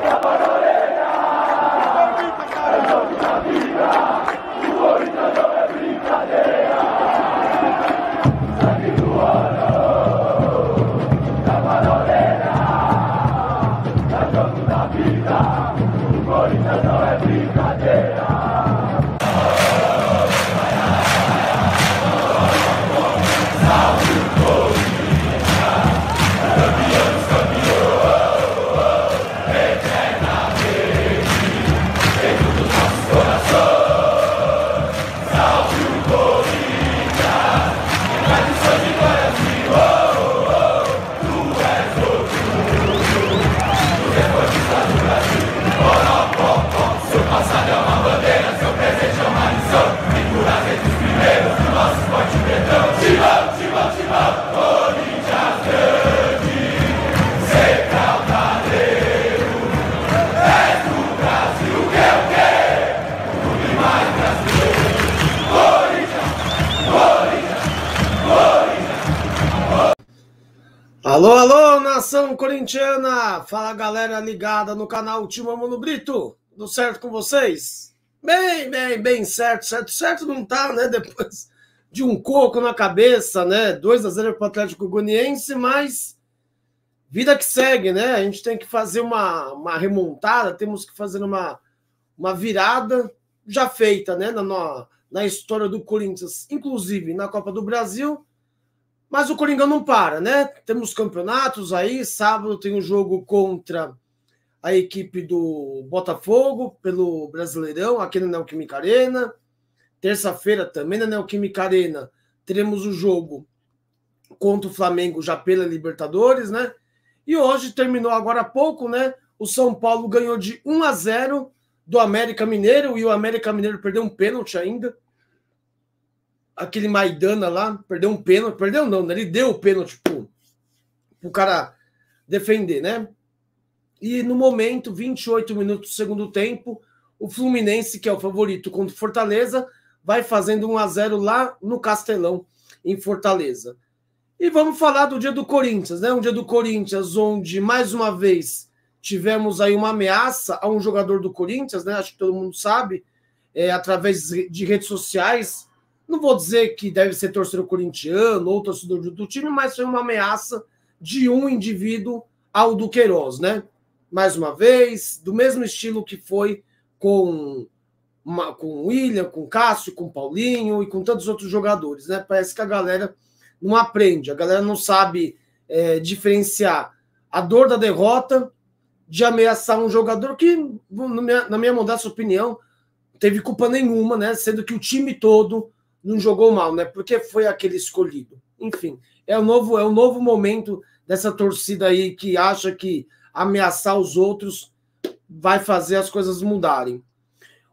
Bravo! corintiana! Fala galera ligada no canal Timão Mano Brito, tudo certo com vocês? Bem, bem, bem certo, certo, certo não tá, né? Depois de um coco na cabeça, né? 2 a 0 para o Atlético Goianiense, mas vida que segue, né? A gente tem que fazer uma, uma remontada, temos que fazer uma, uma virada já feita, né? na, na história do Corinthians, inclusive na Copa do Brasil mas o Coringão não para, né? Temos campeonatos aí. Sábado tem um jogo contra a equipe do Botafogo pelo Brasileirão, aqui na Neoquímica Arena. Terça-feira também na Neoquímica Arena teremos o jogo contra o Flamengo já pela Libertadores, né? E hoje terminou agora há pouco, né? O São Paulo ganhou de 1 a 0 do América Mineiro e o América Mineiro perdeu um pênalti ainda aquele Maidana lá, perdeu um pênalti, perdeu não, né? ele deu o pênalti pro, pro cara defender, né? E no momento, 28 minutos do segundo tempo, o Fluminense, que é o favorito contra o Fortaleza, vai fazendo 1 a 0 lá no Castelão, em Fortaleza. E vamos falar do dia do Corinthians, né? Um dia do Corinthians onde, mais uma vez, tivemos aí uma ameaça a um jogador do Corinthians, né? Acho que todo mundo sabe, é, através de redes sociais, não vou dizer que deve ser torcedor corintiano ou torcedor do time, mas foi uma ameaça de um indivíduo ao Duqueiroz, né? Mais uma vez, do mesmo estilo que foi com, uma, com William, com Cássio, com Paulinho e com tantos outros jogadores, né? Parece que a galera não aprende, a galera não sabe é, diferenciar a dor da derrota de ameaçar um jogador que, na minha, na minha modesta opinião, teve culpa nenhuma, né? Sendo que o time todo não jogou mal, né? Porque foi aquele escolhido. Enfim, é o novo, é o novo momento dessa torcida aí que acha que ameaçar os outros vai fazer as coisas mudarem.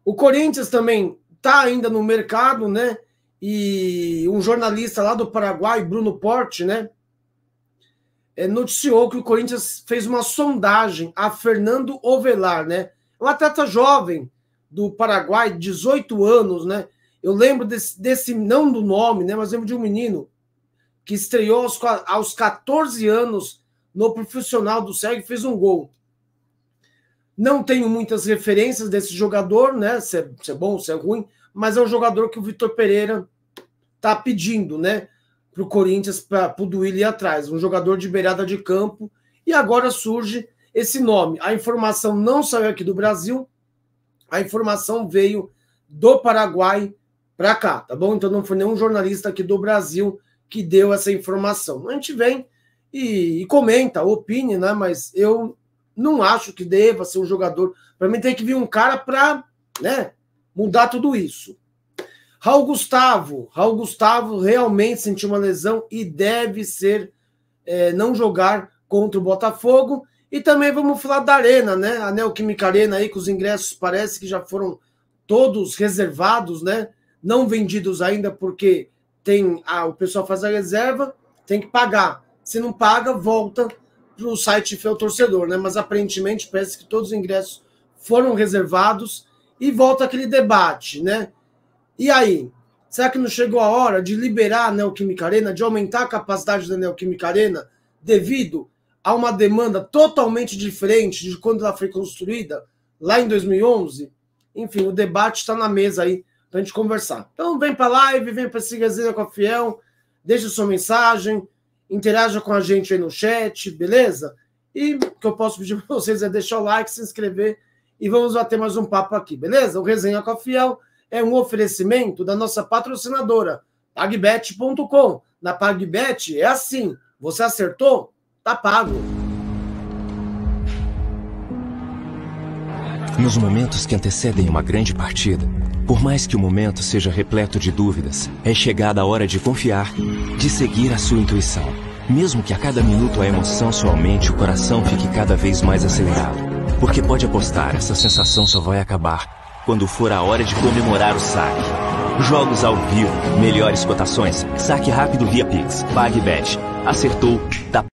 O Corinthians também está ainda no mercado, né? E um jornalista lá do Paraguai, Bruno Porte, né? É, noticiou que o Corinthians fez uma sondagem a Fernando Ovelar, né? Um atleta jovem do Paraguai, 18 anos, né? Eu lembro desse, desse, não do nome, né? Mas lembro de um menino que estreou aos, aos 14 anos no profissional do Cego e fez um gol. Não tenho muitas referências desse jogador, né? Se é, se é bom, se é ruim, mas é um jogador que o Vitor Pereira tá pedindo, né? Para o Corinthians, para o Duílio ir atrás. Um jogador de beirada de campo. E agora surge esse nome. A informação não saiu aqui do Brasil, a informação veio do Paraguai para cá, tá bom? Então não foi nenhum jornalista aqui do Brasil que deu essa informação. A gente vem e, e comenta, opine, né? Mas eu não acho que deva ser um jogador. Para mim tem que vir um cara para, né, mudar tudo isso. Raul Gustavo, Raul Gustavo realmente sentiu uma lesão e deve ser é, não jogar contra o Botafogo. E também vamos falar da Arena, né? A Neoquímica Arena aí, que os ingressos parece que já foram todos reservados, né? não vendidos ainda porque tem ah, o pessoal faz a reserva, tem que pagar. Se não paga, volta para o site fel torcedor, né? Mas aparentemente parece que todos os ingressos foram reservados e volta aquele debate, né? E aí, será que não chegou a hora de liberar a Neoquímica Arena, de aumentar a capacidade da Neoquímica Arena devido a uma demanda totalmente diferente de quando ela foi construída lá em 2011? Enfim, o debate está na mesa aí para a gente conversar. Então vem para a live, vem para Sigazina com a Fiel, deixa sua mensagem, interaja com a gente aí no chat, beleza? E o que eu posso pedir para vocês é deixar o like, se inscrever e vamos bater mais um papo aqui, beleza? O Resenha com a Fiel é um oferecimento da nossa patrocinadora, pagbet.com. Na Pagbet é assim, você acertou, tá pago. Nos momentos que antecedem uma grande partida, por mais que o momento seja repleto de dúvidas, é chegada a hora de confiar, de seguir a sua intuição. Mesmo que a cada minuto a emoção só aumente, o coração fique cada vez mais acelerado. Porque pode apostar, essa sensação só vai acabar quando for a hora de comemorar o saque. Jogos ao vivo, melhores cotações, saque rápido via Pix, PagBet. Acertou, tá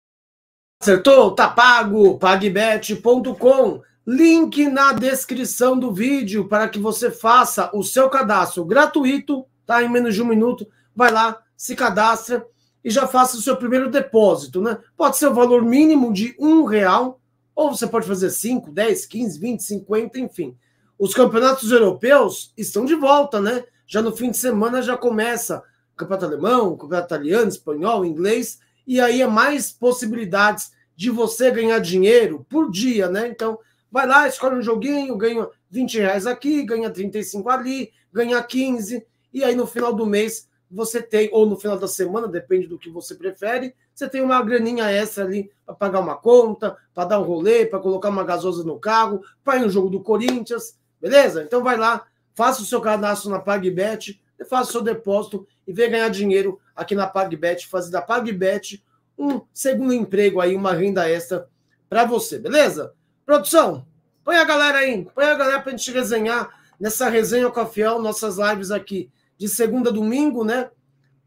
Acertou, tá pago, pagbet.com. Link na descrição do vídeo para que você faça o seu cadastro gratuito, tá? Em menos de um minuto, vai lá, se cadastra e já faça o seu primeiro depósito, né? Pode ser o valor mínimo de um real, ou você pode fazer 5, 10, 15, 20, 50, enfim. Os campeonatos europeus estão de volta, né? Já no fim de semana já começa o campeonato alemão, o campeonato italiano, espanhol, inglês, e aí é mais possibilidades de você ganhar dinheiro por dia, né? Então, Vai lá, escolhe um joguinho, ganha 20 reais aqui, ganha 35 ali, ganha 15, e aí no final do mês você tem, ou no final da semana, depende do que você prefere, você tem uma graninha extra ali para pagar uma conta, para dar um rolê, para colocar uma gasosa no carro, para ir no jogo do Corinthians, beleza? Então vai lá, faça o seu cadastro na PagBet, faça o seu depósito e vem ganhar dinheiro aqui na PagBet, fazer da PagBet um segundo emprego aí, uma renda extra para você, beleza? Produção, põe a galera aí, põe a galera para a gente resenhar nessa resenha Cofiel, nossas lives aqui de segunda a domingo, né?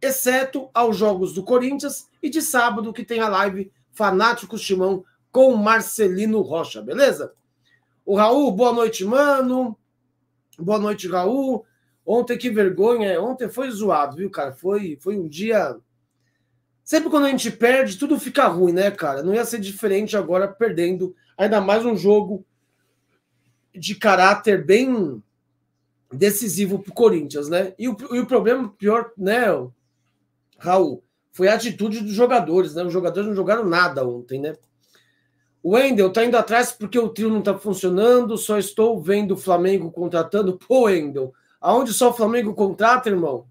Exceto aos jogos do Corinthians e de sábado que tem a live Fanáticos Timão com Marcelino Rocha, beleza? O Raul, boa noite, mano. Boa noite, Raul. Ontem que vergonha, ontem foi zoado, viu, cara? Foi, foi um dia Sempre quando a gente perde, tudo fica ruim, né, cara? Não ia ser diferente agora perdendo ainda mais um jogo de caráter bem decisivo para o Corinthians, né? E o, e o problema pior, né, Raul, foi a atitude dos jogadores, né? Os jogadores não jogaram nada ontem, né? O Wendel tá indo atrás porque o trio não tá funcionando, só estou vendo o Flamengo contratando. Pô, Wendel, aonde só o Flamengo contrata, irmão?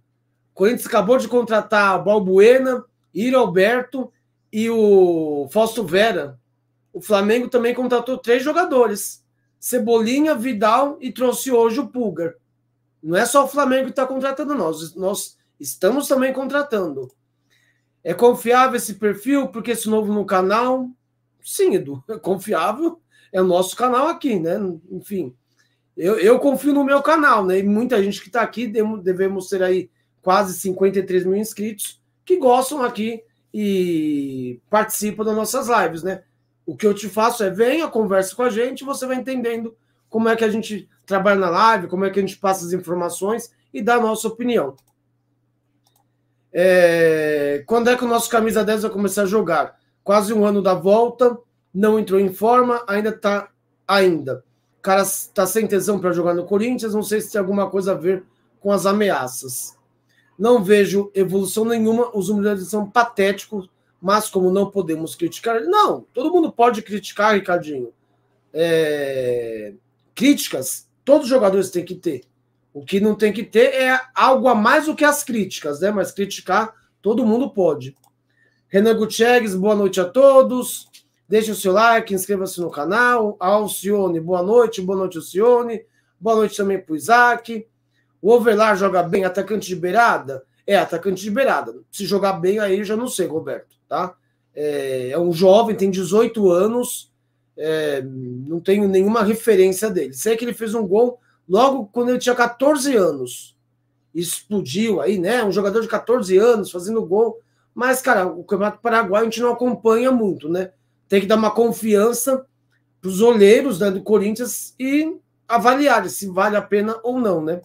O Corinthians acabou de contratar a Balbuena, Iro Alberto e o Fausto Vera. O Flamengo também contratou três jogadores: Cebolinha, Vidal e trouxe hoje o Pulgar. Não é só o Flamengo que está contratando nós, nós estamos também contratando. É confiável esse perfil, porque esse novo no canal? Sim, Edu, é confiável. É o nosso canal aqui, né? Enfim, eu, eu confio no meu canal, né? E muita gente que está aqui, devemos ter aí quase 53 mil inscritos que gostam aqui e participam das nossas lives, né? O que eu te faço é venha, converse com a gente, você vai entendendo como é que a gente trabalha na live, como é que a gente passa as informações e dá a nossa opinião. É... Quando é que o nosso camisa 10 vai começar a jogar? Quase um ano da volta, não entrou em forma, ainda tá ainda. O cara tá sem tesão para jogar no Corinthians, não sei se tem alguma coisa a ver com as ameaças. Não vejo evolução nenhuma, os números são patéticos, mas como não podemos criticar. Não, todo mundo pode criticar, Ricardinho. É, críticas, todos os jogadores têm que ter. O que não tem que ter é algo a mais do que as críticas, né? Mas criticar, todo mundo pode. Renan Gutierrez, boa noite a todos. Deixe o seu like, inscreva-se no canal. Alcione, boa noite. Boa noite, Alcione. Boa noite também para o Isaac. O Overlar joga bem, atacante de beirada? É, atacante de beirada. Se jogar bem aí, já não sei, Roberto tá? É, é um jovem, tem 18 anos, é, não tenho nenhuma referência dele. Sei que ele fez um gol logo quando ele tinha 14 anos. Explodiu aí, né? Um jogador de 14 anos fazendo gol. Mas, cara, o Campeonato Paraguai a gente não acompanha muito, né? Tem que dar uma confiança para os olheiros né, do Corinthians e avaliar se vale a pena ou não, né?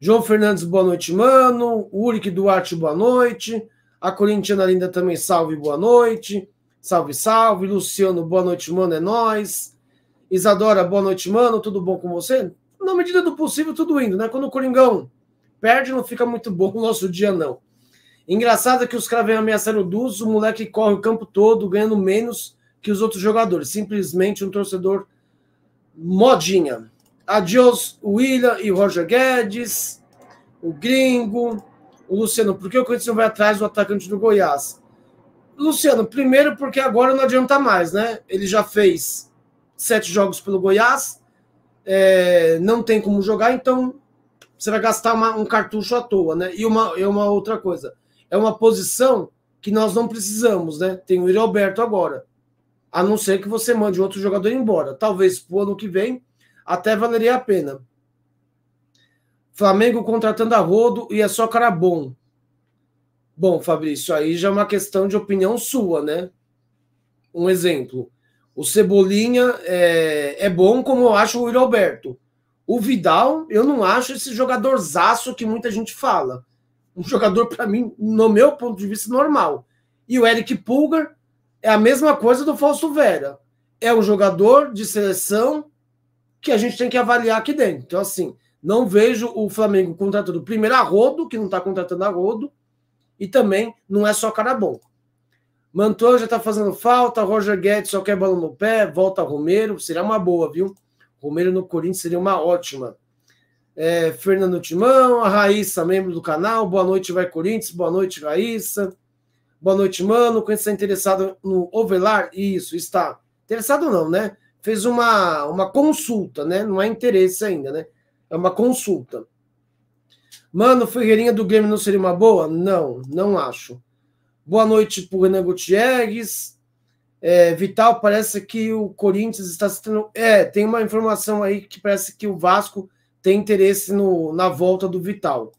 João Fernandes, boa noite, mano. Uric Duarte, boa noite. A Corintiana Linda também, salve, boa noite. Salve, salve. Luciano, boa noite, mano, é nós. Isadora, boa noite, mano, tudo bom com você? Na medida do possível, tudo indo, né? Quando o Coringão perde, não fica muito bom o nosso dia, não. Engraçado é que os caras vêm ameaçando o Duz, o moleque corre o campo todo, ganhando menos que os outros jogadores. Simplesmente um torcedor modinha. Adios, William e Roger Guedes, o Gringo, o Luciano, por que o Corinthians não vai atrás do atacante do Goiás? Luciano, primeiro porque agora não adianta mais, né? Ele já fez sete jogos pelo Goiás, é, não tem como jogar, então você vai gastar uma, um cartucho à toa, né? E uma, e uma outra coisa, é uma posição que nós não precisamos, né? Tem o Alberto agora, a não ser que você mande outro jogador embora. Talvez pro ano que vem até valeria a pena. Flamengo contratando a rodo e é só cara bom. Bom, Fabrício, aí já é uma questão de opinião sua, né? Um exemplo. O Cebolinha é, é bom, como eu acho o Will Alberto. O Vidal, eu não acho esse jogador zaço que muita gente fala. Um jogador, para mim, no meu ponto de vista, normal. E o Eric Pulgar é a mesma coisa do Fausto Vera. É um jogador de seleção que a gente tem que avaliar aqui dentro. Então, assim, não vejo o Flamengo contratando primeiro a Rodo, que não está contratando a Rodo, e também não é só cara bom. Mantua já está fazendo falta, Roger Guedes só quer bola no pé, volta Romero, seria uma boa, viu? Romero no Corinthians seria uma ótima. É, Fernando Timão, a Raíssa, membro do canal, boa noite, vai Corinthians, boa noite, Raíssa. Boa noite, mano. quem está interessado no Ovelar, isso, está. Interessado não, né? Fez uma, uma consulta, né? Não é interesse ainda, né? É uma consulta. Mano, Ferreirinha do Grêmio não seria uma boa? Não, não acho. Boa noite para o Renan Gutierrez. É, Vital, parece que o Corinthians está sendo. É, tem uma informação aí que parece que o Vasco tem interesse no, na volta do Vital.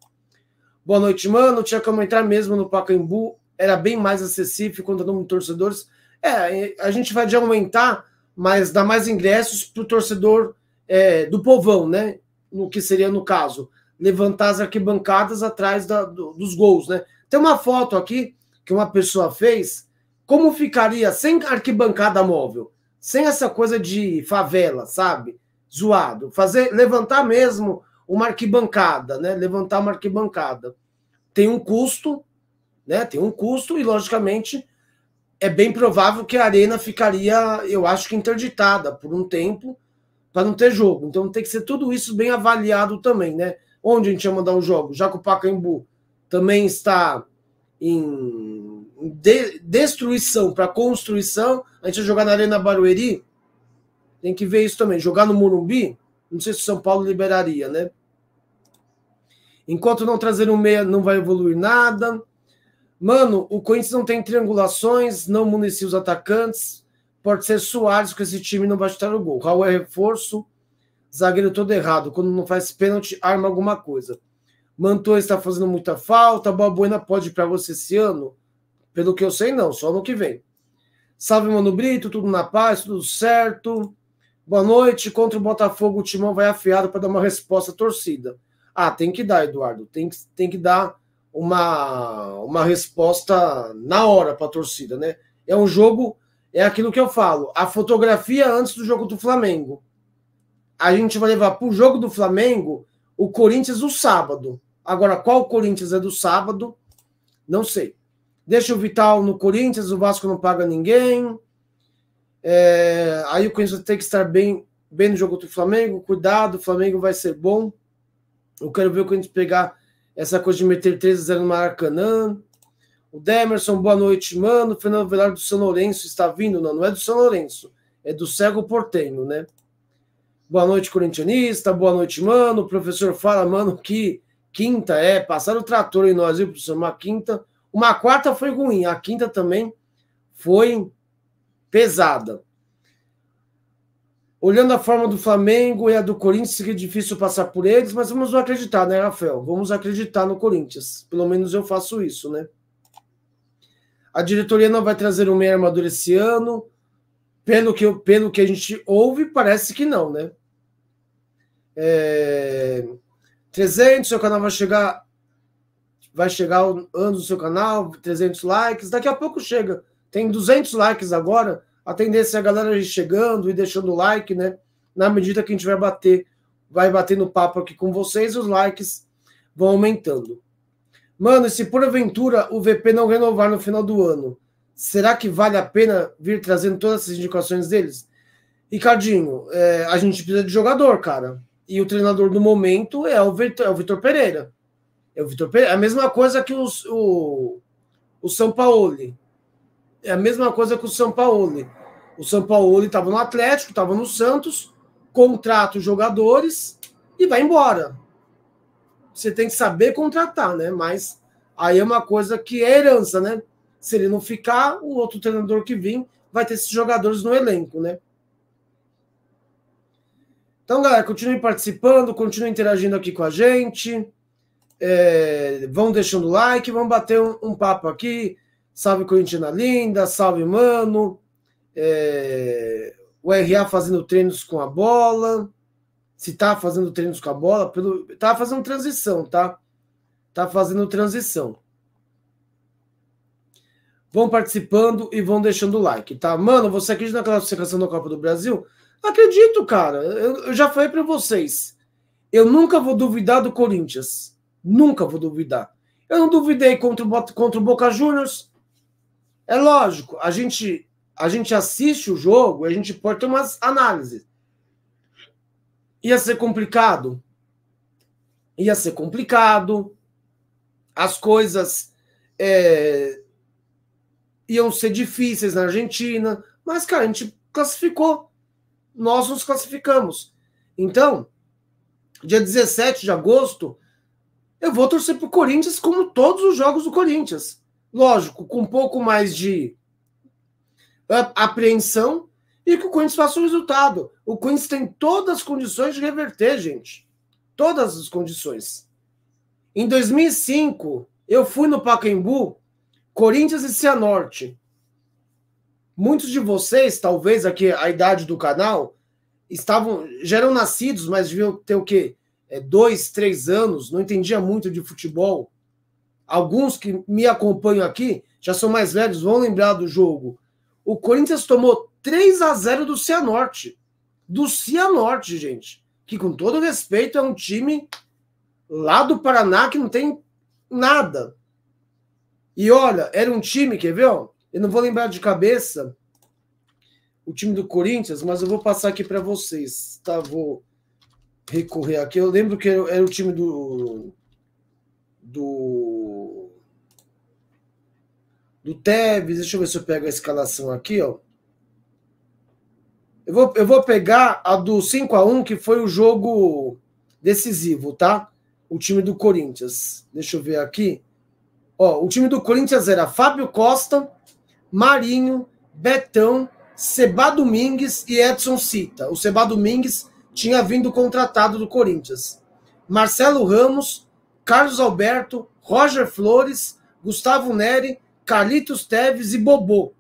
Boa noite, mano. Tinha como entrar mesmo no Pacaembu. Era bem mais acessível quando o número de torcedores. É, a gente vai de aumentar, mas dá mais ingressos para o torcedor é, do povão, né? no que seria, no caso, levantar as arquibancadas atrás da, do, dos gols, né? Tem uma foto aqui que uma pessoa fez, como ficaria sem arquibancada móvel, sem essa coisa de favela, sabe? Zoado. Fazer, levantar mesmo uma arquibancada, né? Levantar uma arquibancada. Tem um custo, né? Tem um custo e, logicamente, é bem provável que a arena ficaria, eu acho que interditada por um tempo, para não ter jogo. Então tem que ser tudo isso bem avaliado também, né? Onde a gente ia mandar o jogo? Já que o Pacaembu também está em de destruição para construção, a gente ia jogar na Arena Barueri, tem que ver isso também. Jogar no Morumbi, não sei se o São Paulo liberaria, né? Enquanto não trazer um meia, não vai evoluir nada. Mano, o Corinthians não tem triangulações, não municia os atacantes pode ser Soares, que esse time não vai chutar o gol. Raul é reforço, zagueiro todo errado. Quando não faz pênalti, arma alguma coisa. Mantua está fazendo muita falta. Balbuena pode ir para você esse ano? Pelo que eu sei, não, só no que vem. Salve, Mano Brito, tudo na paz, tudo certo. Boa noite. Contra o Botafogo, o Timão vai afiado para dar uma resposta à torcida. Ah, tem que dar, Eduardo. Tem que, tem que dar uma, uma resposta na hora para a torcida, né? É um jogo é aquilo que eu falo. A fotografia antes do jogo do Flamengo. A gente vai levar para o jogo do Flamengo o Corinthians do sábado. Agora, qual Corinthians é do sábado? Não sei. Deixa o Vital no Corinthians, o Vasco não paga ninguém. É, aí o Corinthians tem que estar bem, bem no jogo do Flamengo. Cuidado, o Flamengo vai ser bom. Eu quero ver o Corinthians pegar essa coisa de meter 3 a 0 no Maracanã. O Demerson, boa noite, mano. Fernando Velar do São Lourenço está vindo? Não, não é do São Lourenço, é do Cego Portenho, né? Boa noite, corintianista. Boa noite, mano. O professor fala, mano, que quinta é. Passaram o trator em nós, viu, professor? Uma quinta. Uma quarta foi ruim, a quinta também foi pesada. Olhando a forma do Flamengo e a do Corinthians, seria é difícil passar por eles, mas vamos acreditar, né, Rafael? Vamos acreditar no Corinthians. Pelo menos eu faço isso, né? A diretoria não vai trazer o meia armador esse ano. Pelo que, pelo que a gente ouve, parece que não, né? É, 300, seu canal vai chegar vai chegar ano do seu canal, 300 likes, daqui a pouco chega. Tem 200 likes agora, a tendência é a galera chegando e deixando like, né? Na medida que a gente vai bater, vai bater no papo aqui com vocês, os likes vão aumentando. Mano, se porventura o VP não renovar no final do ano, será que vale a pena vir trazendo todas essas indicações deles? Ricardinho, é, a gente precisa de jogador, cara. E o treinador do momento é o Vitor, é o Vitor Pereira. É o Vitor Pereira. É a mesma coisa que os, o, o São Paulo. É a mesma coisa que o São Paulo. O São Paulo estava no Atlético, estava no Santos, contrata os jogadores e vai embora você tem que saber contratar, né? Mas aí é uma coisa que é herança, né? Se ele não ficar, o outro treinador que vem vai ter esses jogadores no elenco, né? Então, galera, continue participando, continue interagindo aqui com a gente. É, vão deixando like, vão bater um, um, papo aqui. Salve Corintina Linda, salve Mano. É, o RA fazendo treinos com a bola se tá fazendo treinos com a bola, pelo tá fazendo transição, tá? Tá fazendo transição. Vão participando e vão deixando o like, tá? Mano, você acredita na classificação da Copa do Brasil? Acredito, cara. Eu, eu já falei para vocês. Eu nunca vou duvidar do Corinthians. Nunca vou duvidar. Eu não duvidei contra o, contra o Boca Juniors. É lógico, a gente a gente assiste o jogo, a gente pode ter umas análises. Ia ser complicado. Ia ser complicado. As coisas é, iam ser difíceis na Argentina. Mas, cara, a gente classificou. Nós nos classificamos. Então, dia 17 de agosto, eu vou torcer para o Corinthians como todos os jogos do Corinthians. Lógico, com um pouco mais de é, apreensão, e que o Corinthians faça um resultado. O Corinthians tem todas as condições de reverter, gente. Todas as condições. Em 2005, eu fui no Pacaembu, Corinthians e Cianorte. Muitos de vocês, talvez aqui a idade do canal, estavam já eram nascidos, mas deviam ter o quê? É, dois, três anos, não entendia muito de futebol. Alguns que me acompanham aqui já são mais velhos, vão lembrar do jogo o Corinthians tomou 3 a 0 do Cianorte. Do Cianorte, gente. Que com todo respeito é um time lá do Paraná que não tem nada. E olha, era um time, quer ver? Eu não vou lembrar de cabeça o time do Corinthians, mas eu vou passar aqui para vocês, tá? Vou recorrer aqui. Eu lembro que era o time do do do Tevez. Deixa eu ver se eu pego a escalação aqui, ó. Eu vou, eu vou pegar a do 5 a 1 que foi o jogo decisivo, tá? O time do Corinthians. Deixa eu ver aqui. Ó, o time do Corinthians era Fábio Costa, Marinho, Betão, Seba Domingues e Edson Cita. O Seba Domingues tinha vindo contratado do Corinthians. Marcelo Ramos, Carlos Alberto, Roger Flores, Gustavo Neri, Carlitos Teves e Bobô.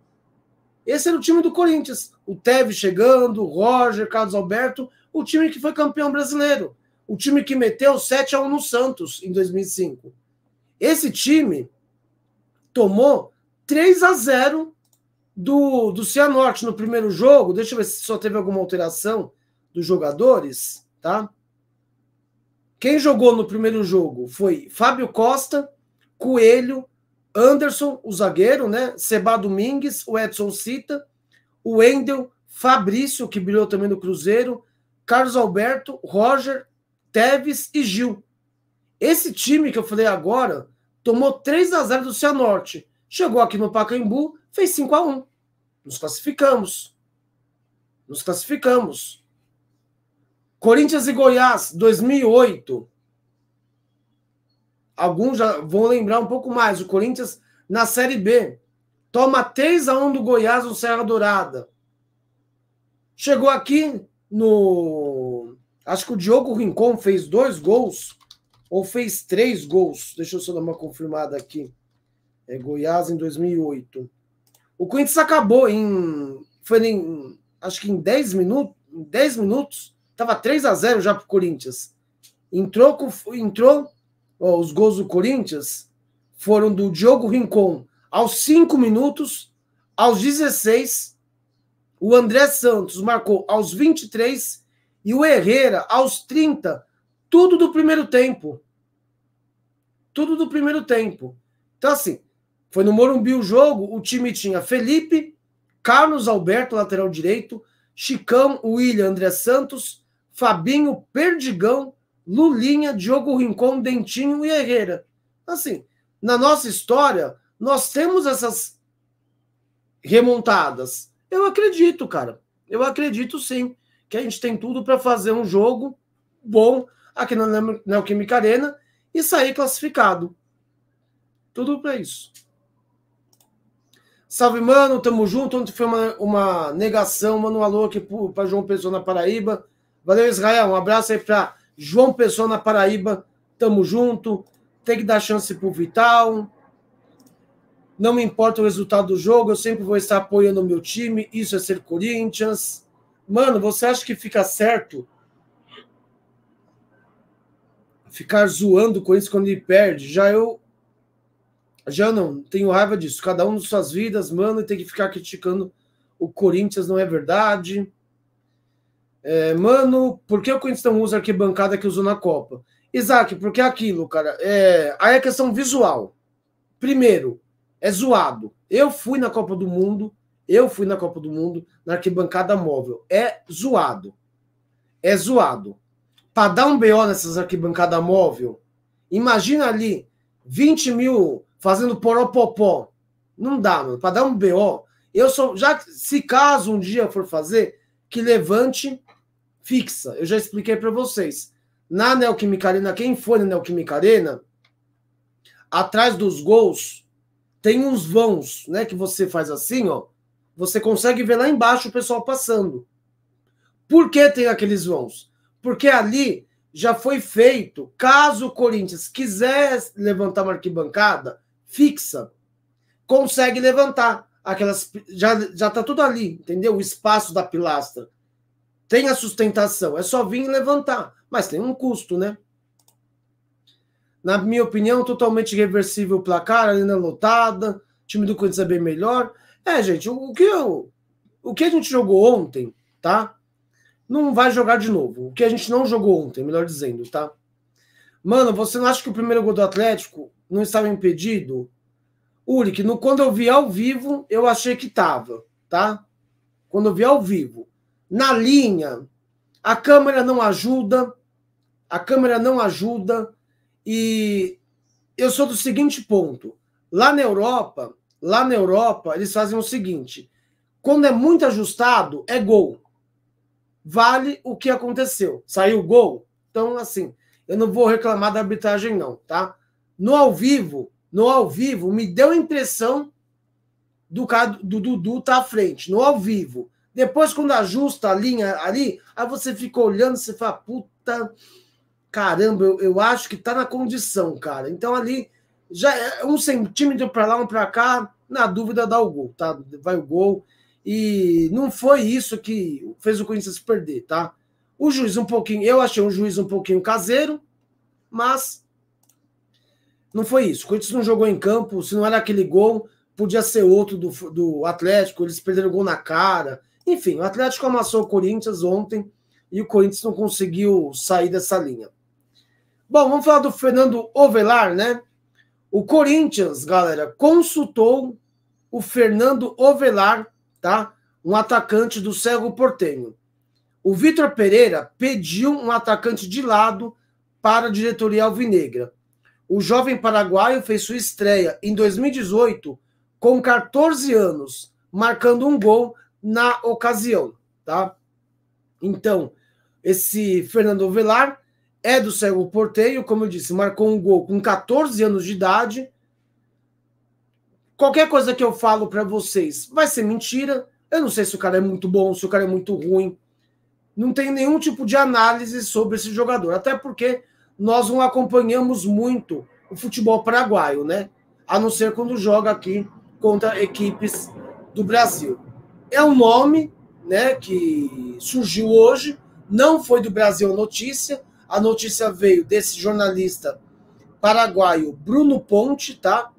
Esse era o time do Corinthians. O Tevez chegando, o Roger, Carlos Alberto, o time que foi campeão brasileiro. O time que meteu 7 a 1 no Santos em 2005. Esse time tomou 3 a 0 do, do Cianorte no primeiro jogo. Deixa eu ver se só teve alguma alteração dos jogadores, tá? Quem jogou no primeiro jogo foi Fábio Costa, Coelho, Anderson, o zagueiro, né? Seba Domingues, o Edson Cita, o Wendel, Fabrício, que brilhou também no Cruzeiro, Carlos Alberto, Roger, Teves e Gil. Esse time que eu falei agora tomou 3 a 0 do Cianorte. Chegou aqui no Pacaembu, fez 5 a 1. Nos classificamos. Nos classificamos. Corinthians e Goiás, 2008 alguns já vão lembrar um pouco mais. O Corinthians, na Série B, toma 3 a 1 do Goiás no Serra Dourada. Chegou aqui no. Acho que o Diogo Rincon fez dois gols, ou fez três gols. Deixa eu só dar uma confirmada aqui. É Goiás em 2008. O Corinthians acabou em. Foi em. Acho que em 10 minutos. Em 10 minutos. Tava 3 a 0 já para o Corinthians. Entrou, entrou os gols do Corinthians foram do Diogo Rincon aos 5 minutos, aos 16, o André Santos marcou aos 23 e o Herrera aos 30, tudo do primeiro tempo. Tudo do primeiro tempo. Então, assim, foi no Morumbi o jogo, o time tinha Felipe, Carlos Alberto, lateral direito, Chicão, William, André Santos, Fabinho, Perdigão, Lulinha, Diogo Rincon, Dentinho e Herrera. Assim, na nossa história, nós temos essas remontadas. Eu acredito, cara. Eu acredito sim que a gente tem tudo para fazer um jogo bom aqui na Neoquímica Arena e sair classificado. Tudo para isso. Salve, mano, tamo junto. Ontem foi uma, uma negação, mano, um alô aqui para João Pessoa na Paraíba. Valeu, Israel. Um abraço aí para João Pessoa na Paraíba, tamo junto. Tem que dar chance pro Vital. Não me importa o resultado do jogo, eu sempre vou estar apoiando o meu time. Isso é ser Corinthians. Mano, você acha que fica certo ficar zoando com isso quando ele perde? Já eu. Já não tenho raiva disso. Cada um nas suas vidas, mano, e tem que ficar criticando o Corinthians, não é verdade? É, mano, por que o Corinthians não usa a arquibancada que usou na Copa? Isaac, porque é aquilo, cara. É, aí é questão visual. Primeiro, é zoado. Eu fui na Copa do Mundo, eu fui na Copa do Mundo na arquibancada móvel. É zoado. É zoado. Para dar um BO nessas arquibancadas móvel, imagina ali 20 mil fazendo poropopó. Não dá, mano. Para dar um BO, eu sou. Já se caso um dia for fazer, que levante fixa. Eu já expliquei para vocês. Na Neoquímica Arena, quem for na Neoquímica Arena, atrás dos gols tem uns vãos, né? Que você faz assim, ó. Você consegue ver lá embaixo o pessoal passando. Por que tem aqueles vãos? Porque ali já foi feito, caso o Corinthians quiser levantar uma arquibancada fixa, consegue levantar aquelas já já tá tudo ali, entendeu? O espaço da pilastra. Tem a sustentação, é só vir e levantar, mas tem um custo, né? Na minha opinião, totalmente reversível o placar, ainda é lotada, time do Corinthians é bem melhor. É, gente, o que, eu, o que a gente jogou ontem, tá? Não vai jogar de novo. O que a gente não jogou ontem, melhor dizendo, tá? Mano, você não acha que o primeiro gol do Atlético não estava impedido? que no, quando eu vi ao vivo, eu achei que estava, tá? Quando eu vi ao vivo na linha. A Câmara não ajuda, a Câmara não ajuda, e eu sou do seguinte ponto. Lá na Europa, lá na Europa, eles fazem o seguinte: quando é muito ajustado, é gol. Vale o que aconteceu. Saiu gol. Então, assim, eu não vou reclamar da arbitragem, não, tá? No ao vivo, no ao vivo, me deu a impressão do, do Dudu tá à frente. No ao vivo. Depois, quando ajusta a linha ali, aí você fica olhando, você fala, puta, caramba, eu, eu acho que tá na condição, cara. Então ali, já é um centímetro para lá, um para cá, na dúvida dá o gol, tá? Vai o gol. E não foi isso que fez o Corinthians perder, tá? O juiz um pouquinho, eu achei um juiz um pouquinho caseiro, mas não foi isso. O Corinthians não jogou em campo, se não era aquele gol, podia ser outro do, do Atlético, eles perderam o gol na cara. Enfim, o Atlético amassou o Corinthians ontem e o Corinthians não conseguiu sair dessa linha. Bom, vamos falar do Fernando Ovelar, né? O Corinthians, galera, consultou o Fernando Ovelar, tá? Um atacante do Cego Portenho. O Vitor Pereira pediu um atacante de lado para a diretoria alvinegra. O jovem paraguaio fez sua estreia em 2018 com 14 anos, marcando um gol na ocasião, tá? Então, esse Fernando Velar é do Cego Porteio, como eu disse, marcou um gol com 14 anos de idade. Qualquer coisa que eu falo para vocês vai ser mentira. Eu não sei se o cara é muito bom, se o cara é muito ruim. Não tem nenhum tipo de análise sobre esse jogador, até porque nós não acompanhamos muito o futebol paraguaio, né? A não ser quando joga aqui contra equipes do Brasil é um nome né, que surgiu hoje, não foi do Brasil a notícia, a notícia veio desse jornalista paraguaio Bruno Ponte, tá?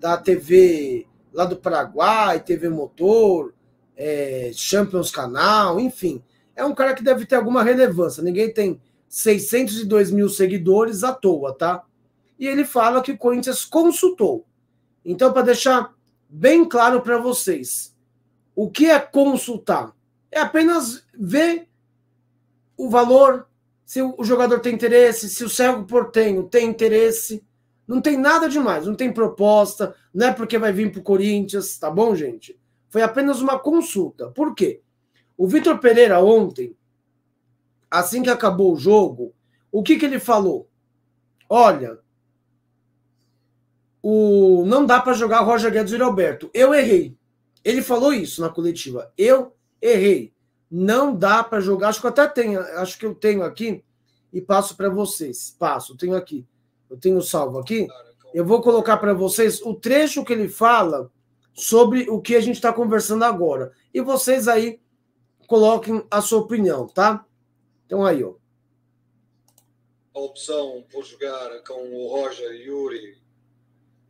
Da TV lá do Paraguai, TV Motor, é, Champions Canal, enfim. É um cara que deve ter alguma relevância. Ninguém tem 602 mil seguidores à toa, tá? E ele fala que o Corinthians consultou. Então, para deixar bem claro para vocês, o que é consultar? É apenas ver o valor, se o jogador tem interesse, se o cego portenho tem interesse. Não tem nada demais, não tem proposta, não é porque vai vir para o Corinthians, tá bom, gente? Foi apenas uma consulta. Por quê? O Vitor Pereira ontem, assim que acabou o jogo, o que, que ele falou? Olha, o não dá para jogar Roger Guedes e Roberto. Eu errei. Ele falou isso na coletiva. Eu errei. Não dá para jogar. Acho que eu até tenho. Acho que eu tenho aqui e passo para vocês. Passo. Tenho aqui. Eu tenho salvo aqui. Eu vou colocar para vocês o trecho que ele fala sobre o que a gente está conversando agora. E vocês aí coloquem a sua opinião, tá? Então aí, ó. A opção por jogar com o Roger e Yuri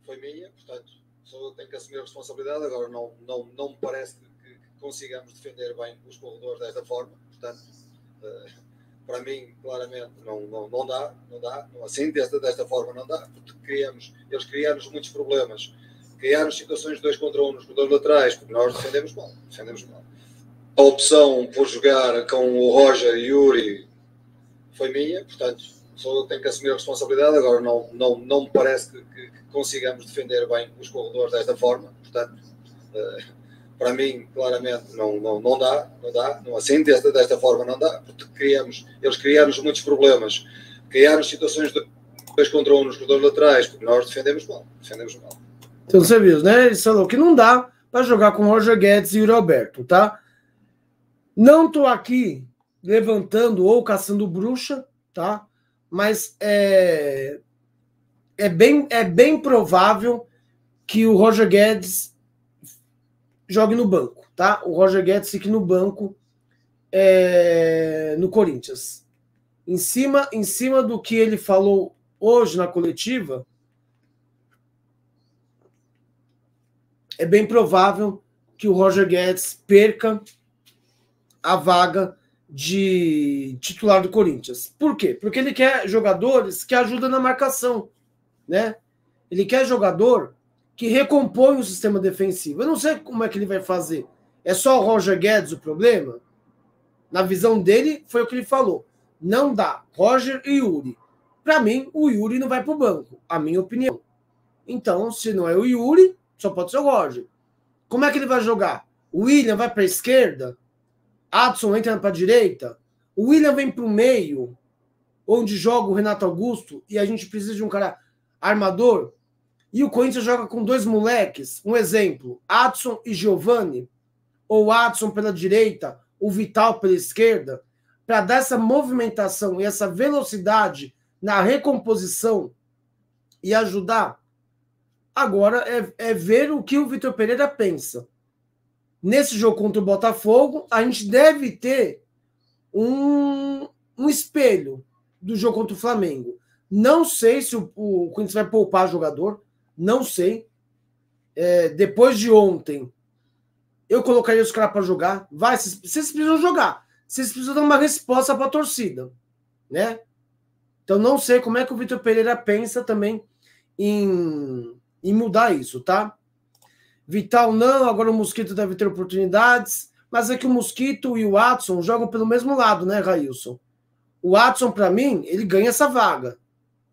foi minha, portanto, sou que tenho que assumir a responsabilidade. Agora, não, não, não me parece que, que consigamos defender bem os corredores desta forma. Portanto, uh, para mim, claramente, não, não, não dá, não dá, assim, desta, desta forma não dá, porque criamos, eles criaram-nos muitos problemas, criaram situações de dois contra um nos dois laterais, porque nós defendemos mal, defendemos mal. A opção por jogar com o Roger e Yuri foi minha, portanto, sou que tenho que assumir a responsabilidade. Agora, não, não, não me parece que, que, que consigamos defender bem os corredores desta forma. Portanto, uh, para mim, claramente, não, não, não dá, não dá, não, assim, desta, desta forma não dá, porque criamos, eles criaram muitos problemas, criaram situações de dois contra um nos corredores laterais, porque nós defendemos mal, defendemos mal. Então você viu, né? Ele falou que não dá para jogar com Roger Guedes e o Roberto, tá? Não tô aqui levantando ou caçando bruxa, tá? mas é, é, bem, é bem provável que o Roger Guedes jogue no banco, tá? O Roger Guedes fique no banco é, no Corinthians. Em cima, em cima do que ele falou hoje na coletiva, é bem provável que o Roger Guedes perca a vaga de titular do Corinthians. Por quê? Porque ele quer jogadores que ajudam na marcação, né? Ele quer jogador que recompõe o sistema defensivo. Eu não sei como é que ele vai fazer. É só o Roger Guedes o problema? Na visão dele, foi o que ele falou. Não dá. Roger e Yuri. Para mim, o Yuri não vai para o banco, a minha opinião. Então, se não é o Yuri, só pode ser o Roger. Como é que ele vai jogar? O William vai para a esquerda? Adson entra para a direita, o William vem para o meio, onde joga o Renato Augusto, e a gente precisa de um cara armador. E o Corinthians joga com dois moleques, um exemplo, Adson e Giovani, ou Adson pela direita, o Vital pela esquerda, para dar essa movimentação e essa velocidade na recomposição e ajudar. Agora é, é ver o que o Vitor Pereira pensa nesse jogo contra o Botafogo, a gente deve ter um, um espelho do jogo contra o Flamengo. Não sei se o, o Corinthians vai poupar jogador, não sei. É, depois de ontem, eu colocaria os caras para jogar. Vai, vocês, vocês precisam jogar. Vocês precisam dar uma resposta para a torcida, né? Então não sei como é que o Vitor Pereira pensa também em, em mudar isso, tá? Vital não, agora o Mosquito deve ter oportunidades. Mas é que o Mosquito e o Watson jogam pelo mesmo lado, né, Railson? O Watson, para mim, ele ganha essa vaga.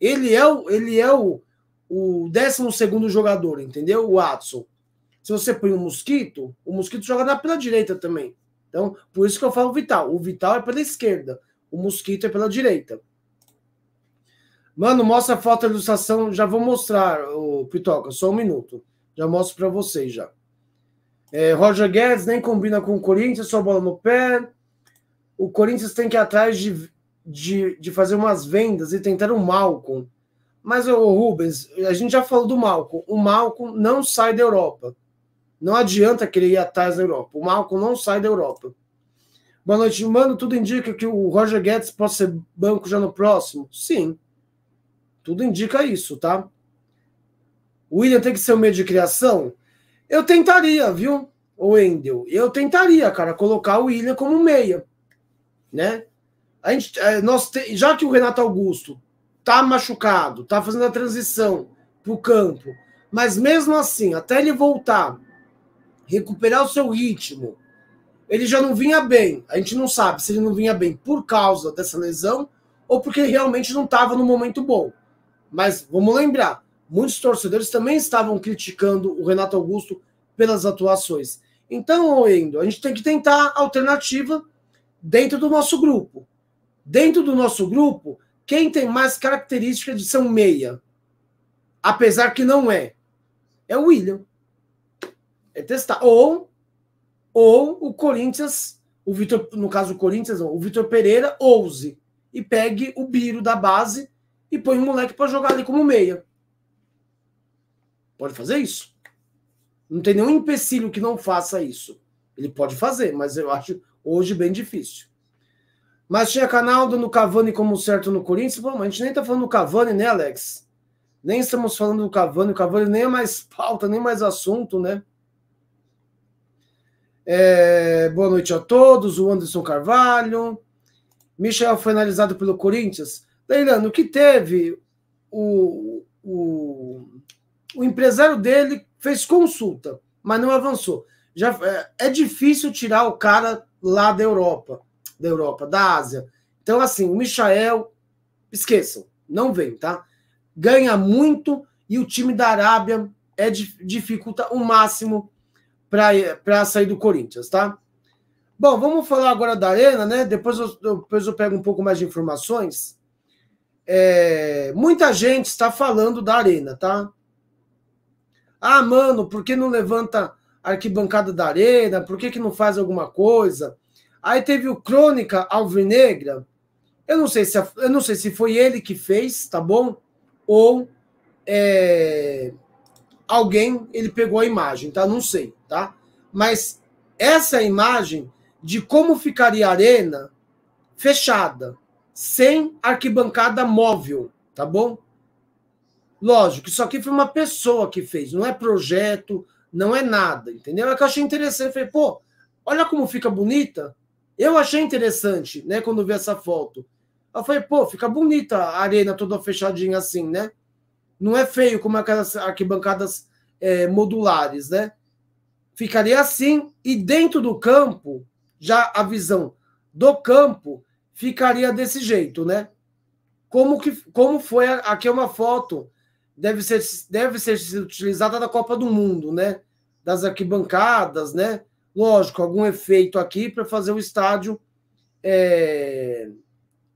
Ele é o, ele é o, o 12 jogador, entendeu? O Watson. Se você põe o um Mosquito, o Mosquito joga pela direita também. Então, por isso que eu falo Vital. O Vital é pela esquerda, o Mosquito é pela direita. Mano, mostra a foto da ilustração, já vou mostrar, o Pitoca, só um minuto. Já mostro para vocês já. É, Roger Guedes nem combina com o Corinthians, só bola no pé. O Corinthians tem que ir atrás de, de, de fazer umas vendas e tentar o Malcom. Mas, o Rubens, a gente já falou do Malcom. O Malcom não sai da Europa. Não adianta querer ir atrás da Europa. O Malcom não sai da Europa. Boa noite, mano. Tudo indica que o Roger Guedes possa ser banco já no próximo? Sim. Tudo indica isso, tá? O William tem que ser o meio de criação? Eu tentaria, viu, o Wendel? Eu tentaria, cara, colocar o William como meia, né? A gente, é, nós te, já que o Renato Augusto tá machucado, tá fazendo a transição pro campo, mas mesmo assim, até ele voltar, recuperar o seu ritmo, ele já não vinha bem. A gente não sabe se ele não vinha bem por causa dessa lesão ou porque realmente não estava no momento bom. Mas vamos lembrar, muitos torcedores também estavam criticando o Renato Augusto pelas atuações. Então, Endo, a gente tem que tentar alternativa dentro do nosso grupo. Dentro do nosso grupo, quem tem mais característica de ser um meia, apesar que não é, é o William. É testar. Ou, ou o Corinthians, o Victor, no caso o Corinthians, não, o Vitor Pereira ouse e pegue o Biro da base e põe o moleque para jogar ali como meia. Pode fazer isso. Não tem nenhum empecilho que não faça isso. Ele pode fazer, mas eu acho hoje bem difícil. Mas tinha Canaldo no Cavani como certo no Corinthians. Bom, a gente nem tá falando do Cavani, né, Alex? Nem estamos falando do Cavani. O Cavani nem é mais pauta, nem mais assunto, né? É, boa noite a todos. O Anderson Carvalho. Michel foi analisado pelo Corinthians. Leilano, o que teve o, o o empresário dele fez consulta, mas não avançou. Já é, é difícil tirar o cara lá da Europa, da Europa, da Ásia. Então, assim, o Michael, esqueçam, não vem, tá? Ganha muito e o time da Arábia é dificulta o máximo para sair do Corinthians, tá? Bom, vamos falar agora da Arena, né? Depois eu, depois eu pego um pouco mais de informações. É, muita gente está falando da Arena, tá? Ah, mano, por que não levanta arquibancada da arena? Por que, que não faz alguma coisa? Aí teve o Crônica Alvinegra. Eu não sei se eu não sei se foi ele que fez, tá bom? Ou é, alguém ele pegou a imagem, tá? Não sei, tá? Mas essa imagem de como ficaria a arena fechada, sem arquibancada móvel, tá bom? Lógico, isso aqui foi uma pessoa que fez, não é projeto, não é nada, entendeu? É que eu achei interessante. Eu falei, pô, olha como fica bonita. Eu achei interessante, né, quando vi essa foto. Eu falei, pô, fica bonita a arena toda fechadinha assim, né? Não é feio como aquelas arquibancadas é, modulares, né? Ficaria assim, e dentro do campo, já a visão do campo ficaria desse jeito, né? Como, que, como foi. Aqui é uma foto deve ser, deve ser utilizada da Copa do Mundo, né? Das arquibancadas, né? Lógico, algum efeito aqui para fazer o estádio é,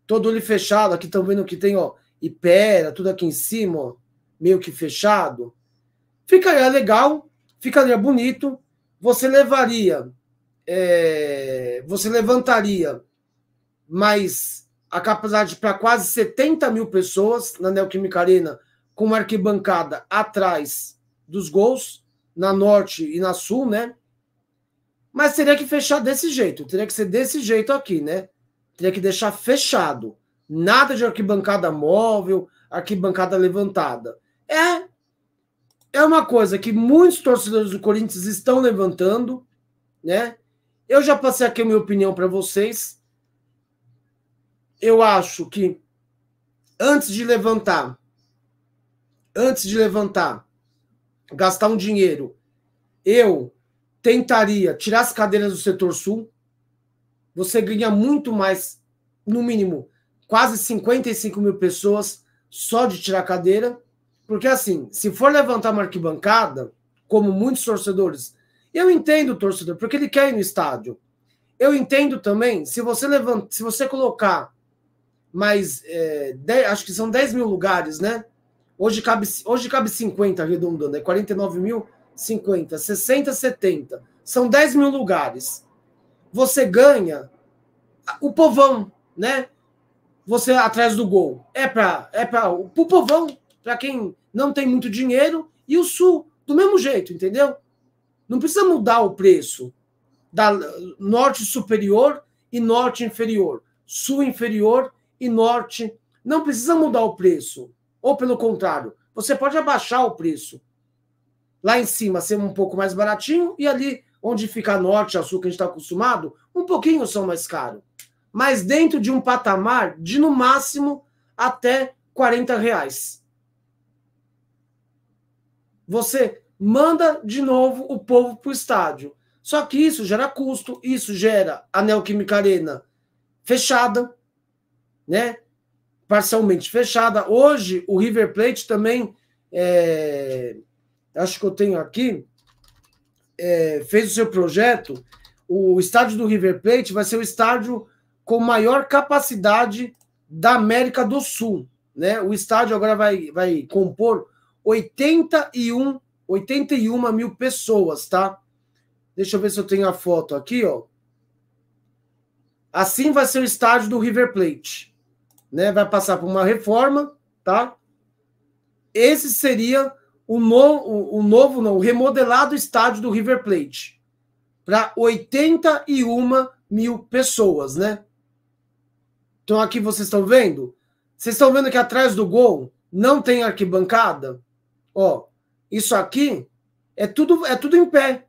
todo ele fechado. Aqui estão vendo que tem, ó, Ipera, tudo aqui em cima, ó, meio que fechado. Ficaria é legal, ficaria é bonito. Você levaria, é, você levantaria mais a capacidade para quase 70 mil pessoas na Neoquímica Arena com uma arquibancada atrás dos gols, na norte e na sul, né? Mas teria que fechar desse jeito, teria que ser desse jeito aqui, né? Teria que deixar fechado. Nada de arquibancada móvel, arquibancada levantada. É é uma coisa que muitos torcedores do Corinthians estão levantando, né? Eu já passei aqui a minha opinião para vocês. Eu acho que antes de levantar antes de levantar, gastar um dinheiro, eu tentaria tirar as cadeiras do setor sul. Você ganha muito mais, no mínimo, quase 55 mil pessoas só de tirar cadeira. Porque, assim, se for levantar uma arquibancada, como muitos torcedores, eu entendo o torcedor, porque ele quer ir no estádio. Eu entendo também, se você levanta, se você colocar mais, é, eh, 10, acho que são 10 mil lugares, né? Hoje cabe, hoje cabe 50, arredondando, é 49 mil, 50, 60, 70. São 10 mil lugares. Você ganha o povão, né? Você atrás do gol. É para é para o povão, para quem não tem muito dinheiro, e o sul, do mesmo jeito, entendeu? Não precisa mudar o preço da norte superior e norte inferior, sul inferior e norte. Não precisa mudar o preço. Ou pelo contrário, você pode abaixar o preço. Lá em cima ser um pouco mais baratinho e ali onde fica norte, a sul, que a gente está acostumado, um pouquinho são mais caro. Mas dentro de um patamar de no máximo até 40 reais. Você manda de novo o povo para o estádio. Só que isso gera custo, isso gera a Neoquímica Arena fechada, né? parcialmente fechada. Hoje, o River Plate também, é, acho que eu tenho aqui, é, fez o seu projeto. O estádio do River Plate vai ser o estádio com maior capacidade da América do Sul. Né? O estádio agora vai, vai compor 81, 81 mil pessoas, tá? Deixa eu ver se eu tenho a foto aqui, ó. Assim vai ser o estádio do River Plate né, vai passar por uma reforma, tá? Esse seria o, no, o, o novo, não, o remodelado estádio do River Plate para 81 mil pessoas, né? Então aqui vocês estão vendo? Vocês estão vendo que atrás do gol não tem arquibancada? Ó, isso aqui é tudo é tudo em pé.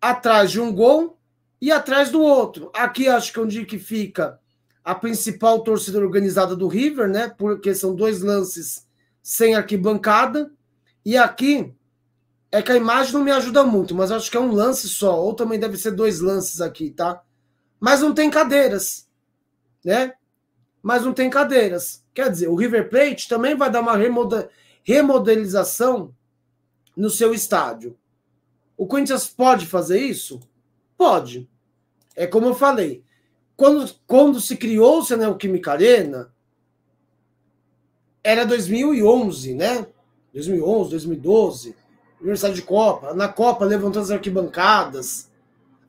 Atrás de um gol e atrás do outro. Aqui acho que é onde que fica a principal torcida organizada do River, né? Porque são dois lances sem arquibancada. E aqui é que a imagem não me ajuda muito, mas acho que é um lance só, ou também deve ser dois lances aqui, tá? Mas não tem cadeiras, né? Mas não tem cadeiras. Quer dizer, o River Plate também vai dar uma remodelização no seu estádio. O Corinthians pode fazer isso? Pode. É como eu falei, quando, quando se criou o Senel Arena, era 2011, né? 2011, 2012, Universidade de Copa. Na Copa levantou as arquibancadas.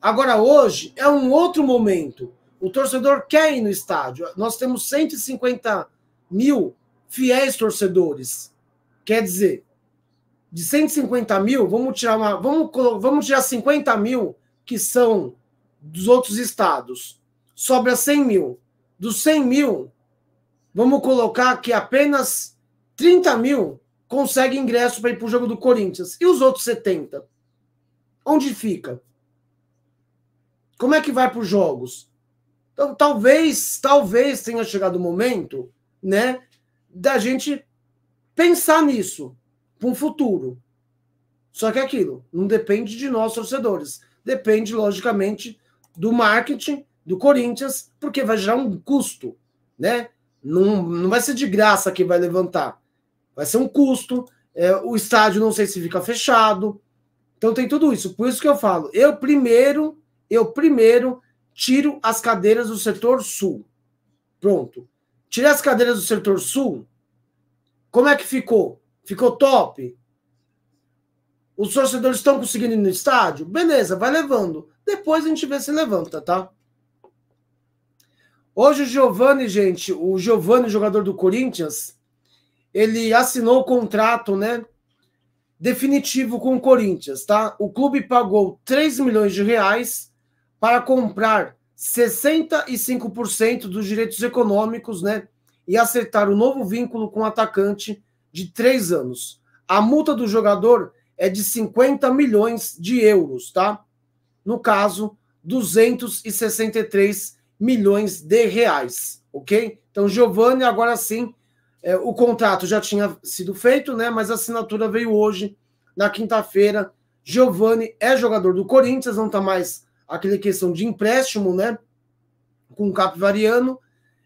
Agora, hoje, é um outro momento. O torcedor quer ir no estádio. Nós temos 150 mil fiéis torcedores. Quer dizer, de 150 mil, vamos tirar, uma, vamos, vamos tirar 50 mil que são dos outros estados sobra 100 mil. Dos 100 mil, vamos colocar que apenas 30 mil consegue ingresso para ir para o jogo do Corinthians. E os outros 70? Onde fica? Como é que vai para os jogos? Então, talvez, talvez tenha chegado o momento, né, da gente pensar nisso para um futuro. Só que é aquilo não depende de nós torcedores, depende logicamente do marketing do Corinthians, porque vai gerar um custo, né? Não, não vai ser de graça que vai levantar. Vai ser um custo. É, o estádio não sei se fica fechado. Então tem tudo isso. Por isso que eu falo, eu primeiro, eu primeiro tiro as cadeiras do setor sul. Pronto. Tirei as cadeiras do setor sul. Como é que ficou? Ficou top? Os torcedores estão conseguindo ir no estádio? Beleza, vai levando. Depois a gente vê se levanta, tá? Hoje o Giovani, gente, o Giovani, jogador do Corinthians, ele assinou o contrato, né? Definitivo com o Corinthians, tá? O clube pagou 3 milhões de reais para comprar 65% dos direitos econômicos, né? E acertar o um novo vínculo com o atacante de três anos. A multa do jogador é de 50 milhões de euros, tá? No caso, 263 milhões de reais, ok? Então, Giovanni, agora sim, é, o contrato já tinha sido feito, né? Mas a assinatura veio hoje, na quinta-feira. Giovanni é jogador do Corinthians, não está mais aquela questão de empréstimo, né? Com o Capivariano.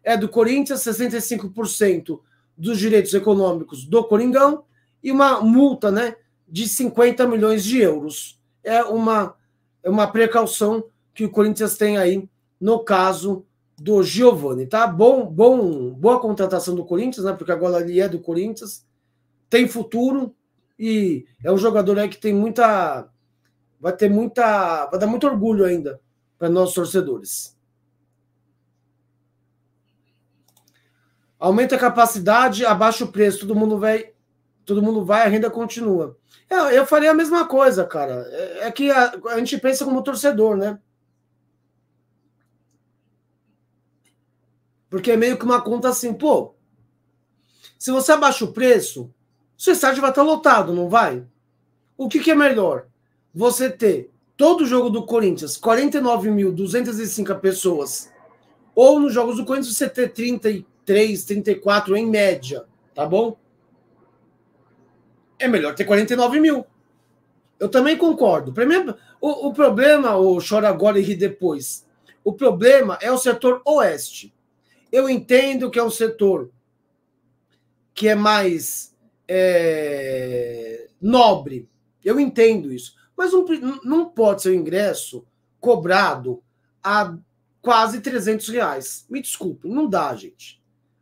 É do Corinthians, 65% dos direitos econômicos do Coringão e uma multa, né? De 50 milhões de euros. É uma, é uma precaução que o Corinthians tem aí no caso do Giovani, tá? Bom, bom, boa contratação do Corinthians, né? Porque agora ele é do Corinthians, tem futuro e é um jogador aí que tem muita, vai ter muita, vai dar muito orgulho ainda para nossos torcedores. Aumenta a capacidade, abaixa o preço, todo mundo vai, todo mundo vai, a renda continua. Eu, é, eu faria a mesma coisa, cara. É, é que a, a gente pensa como torcedor, né? Porque é meio que uma conta assim, pô, se você abaixa o preço, o seu estádio vai estar lotado, não vai? O que, que é melhor? Você ter todo o jogo do Corinthians, 49.205 pessoas, ou nos jogos do Corinthians você ter 33, 34 em média, tá bom? É melhor ter 49 mil. Eu também concordo. Primeiro, o, o problema, o chora agora e ri depois. O problema é o setor oeste. Eu entendo que é um setor que é mais é, nobre. Eu entendo isso. Mas não, não pode ser o ingresso cobrado a quase 300 reais. Me desculpe, não dá, gente.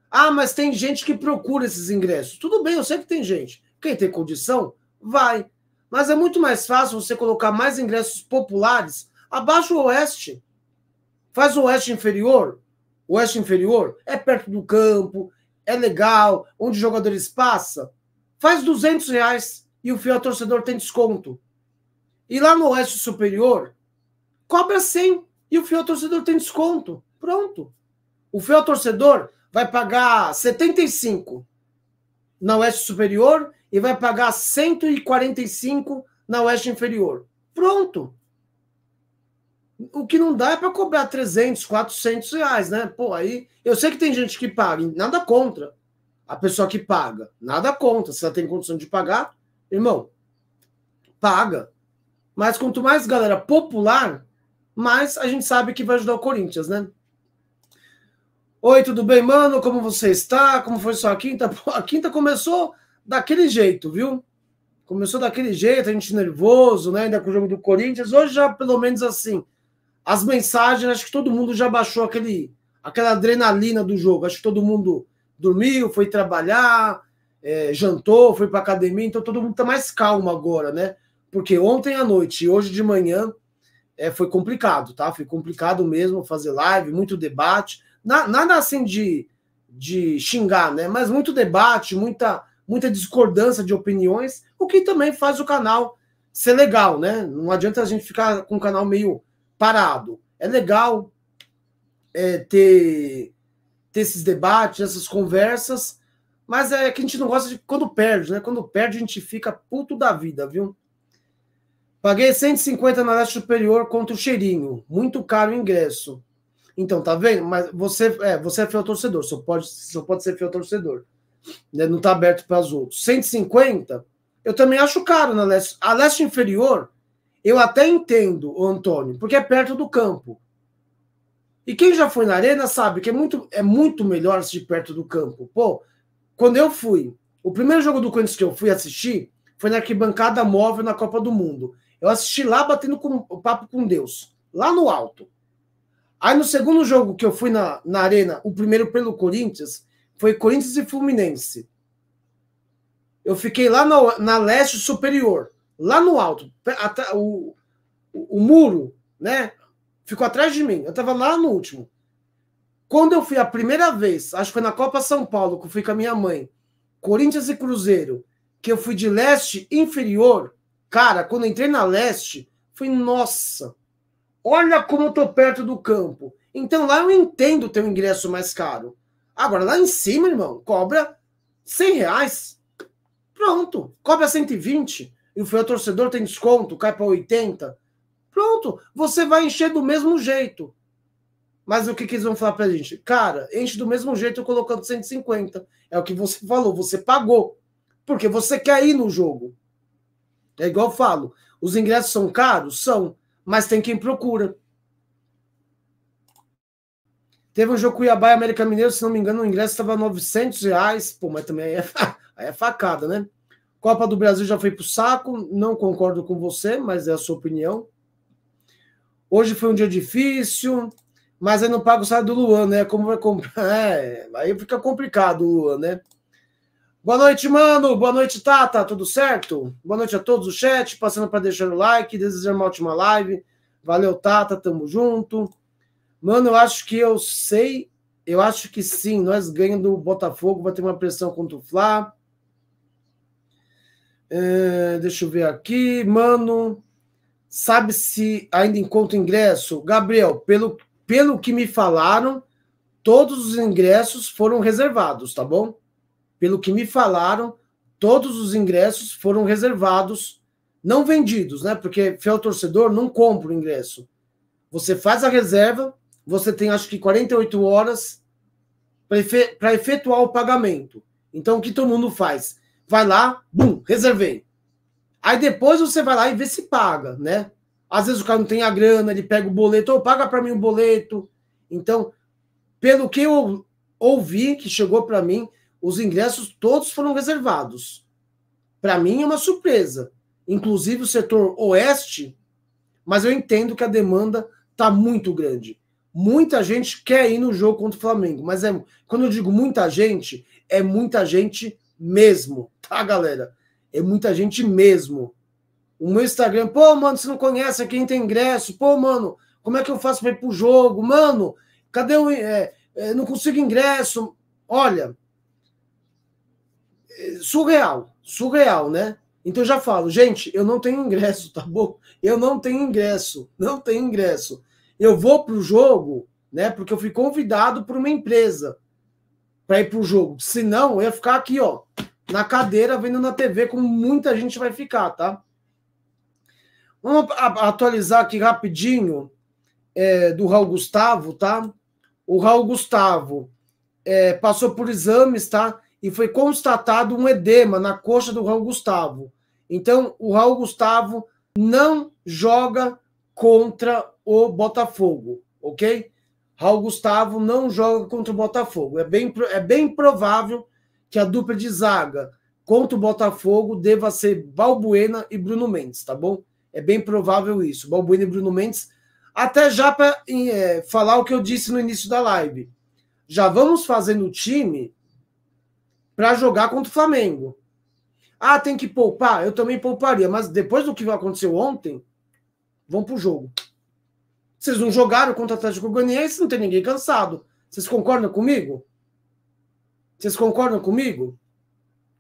Ah, mas tem gente que procura esses ingressos. Tudo bem, eu sei que tem gente. Quem tem condição, vai. Mas é muito mais fácil você colocar mais ingressos populares abaixo do Oeste. Faz o Oeste inferior, Oeste Inferior é perto do campo, é legal, onde os jogadores passam. Faz 200 reais e o fiel torcedor tem desconto. E lá no Oeste Superior, cobra 100 e o fiel torcedor tem desconto. Pronto. O fiel torcedor vai pagar 75 na Oeste Superior e vai pagar 145 na Oeste Inferior. Pronto. O que não dá é para cobrar 300, 400 reais, né? Pô, aí eu sei que tem gente que paga, nada contra a pessoa que paga, nada contra. Se ela tem condição de pagar, irmão, paga. Mas quanto mais galera popular, mais a gente sabe que vai ajudar o Corinthians, né? Oi, tudo bem, mano? Como você está? Como foi sua quinta? A quinta começou daquele jeito, viu? Começou daquele jeito, a gente nervoso, né? Ainda com o jogo do Corinthians. Hoje já, pelo menos assim, as mensagens, acho que todo mundo já baixou aquele, aquela adrenalina do jogo. Acho que todo mundo dormiu, foi trabalhar, é, jantou, foi para academia, então todo mundo está mais calmo agora, né? Porque ontem à noite e hoje de manhã é, foi complicado, tá? Foi complicado mesmo fazer live, muito debate, Na, nada assim de, de xingar, né? Mas muito debate, muita, muita discordância de opiniões, o que também faz o canal ser legal, né? Não adianta a gente ficar com o canal meio parado. É legal é, ter, ter esses debates, essas conversas, mas é que a gente não gosta de quando perde, né? Quando perde, a gente fica puto da vida, viu? Paguei 150 na Leste Superior contra o Cheirinho. Muito caro o ingresso. Então, tá vendo? Mas você é, você é fiel torcedor, só pode, só pode ser fiel torcedor. Né? Não tá aberto para os outros. 150, eu também acho caro na Leste. A Leste Inferior, eu até entendo, Antônio, porque é perto do campo. E quem já foi na arena sabe que é muito, é muito melhor assistir perto do campo. Pô, quando eu fui, o primeiro jogo do Corinthians que eu fui assistir foi na arquibancada móvel na Copa do Mundo. Eu assisti lá batendo com, papo com Deus, lá no alto. Aí no segundo jogo que eu fui na, na arena, o primeiro pelo Corinthians, foi Corinthians e Fluminense. Eu fiquei lá na, na leste superior lá no alto, o, o, o muro, né? Ficou atrás de mim. Eu estava lá no último. Quando eu fui a primeira vez, acho que foi na Copa São Paulo, que eu fui com a minha mãe, Corinthians e Cruzeiro, que eu fui de leste inferior, cara, quando entrei na leste, fui nossa, olha como eu tô perto do campo. Então lá eu entendo ter um ingresso mais caro. Agora lá em cima, irmão, cobra 100 reais. Pronto, cobra 120 e o fiel torcedor tem desconto, cai para 80, pronto, você vai encher do mesmo jeito. Mas o que, que eles vão falar para a gente? Cara, enche do mesmo jeito colocando 150. É o que você falou, você pagou. Porque você quer ir no jogo. É igual eu falo, os ingressos são caros? São, mas tem quem procura. Teve um jogo Cuiabá e América Mineiro, se não me engano, o ingresso estava 900 reais. Pô, mas também aí é, aí é facada, né? Copa do Brasil já foi para o saco, não concordo com você, mas é a sua opinião. Hoje foi um dia difícil, mas aí não paga o salário do Luan, né? Como vai comprar? É, aí fica complicado o Luan, né? Boa noite, mano. Boa noite, Tata. Tudo certo? Boa noite a todos o chat, passando para deixar o like, desejar uma ótima live. Valeu, Tata. Tamo junto. Mano, eu acho que eu sei. Eu acho que sim. Nós ganhamos do Botafogo. Vai ter uma pressão contra o Flá. É, deixa eu ver aqui, mano. Sabe se ainda encontro ingresso? Gabriel, pelo, pelo que me falaram, todos os ingressos foram reservados, tá bom? Pelo que me falaram, todos os ingressos foram reservados, não vendidos, né? Porque fiel torcedor não compra o ingresso. Você faz a reserva, você tem acho que 48 horas para efetuar o pagamento. Então, o que todo mundo faz? vai lá, bum, reservei. Aí depois você vai lá e vê se paga, né? Às vezes o cara não tem a grana, ele pega o boleto, ou paga para mim o boleto. Então, pelo que eu ouvi, que chegou para mim, os ingressos todos foram reservados. Para mim é uma surpresa. Inclusive o setor oeste, mas eu entendo que a demanda está muito grande. Muita gente quer ir no jogo contra o Flamengo, mas é, quando eu digo muita gente, é muita gente mesmo, tá, galera? É muita gente mesmo. O meu Instagram, pô, mano, você não conhece quem tem ingresso? Pô, mano, como é que eu faço para ir pro jogo? Mano, cadê o. É, é, não consigo ingresso. Olha, é, surreal, surreal, né? Então eu já falo, gente, eu não tenho ingresso, tá bom? Eu não tenho ingresso, não tenho ingresso. Eu vou pro jogo, né? Porque eu fui convidado por uma empresa para ir pro jogo. Se eu ia ficar aqui, ó, na cadeira, vendo na TV, como muita gente vai ficar, tá? Vamos atualizar aqui rapidinho é, do Raul Gustavo, tá? O Raul Gustavo é, passou por exames, tá? E foi constatado um edema na coxa do Raul Gustavo. Então, o Raul Gustavo não joga contra o Botafogo, ok? Raul Gustavo não joga contra o Botafogo. É bem, é bem provável que a dupla de zaga contra o Botafogo deva ser Balbuena e Bruno Mendes, tá bom? É bem provável isso. Balbuena e Bruno Mendes. Até já para é, falar o que eu disse no início da live. Já vamos fazendo o time para jogar contra o Flamengo. Ah, tem que poupar? Eu também pouparia, mas depois do que aconteceu ontem, vão o jogo. Vocês não jogaram contra o Atlético Goianiense, não tem ninguém cansado. Vocês concordam comigo? Vocês concordam comigo?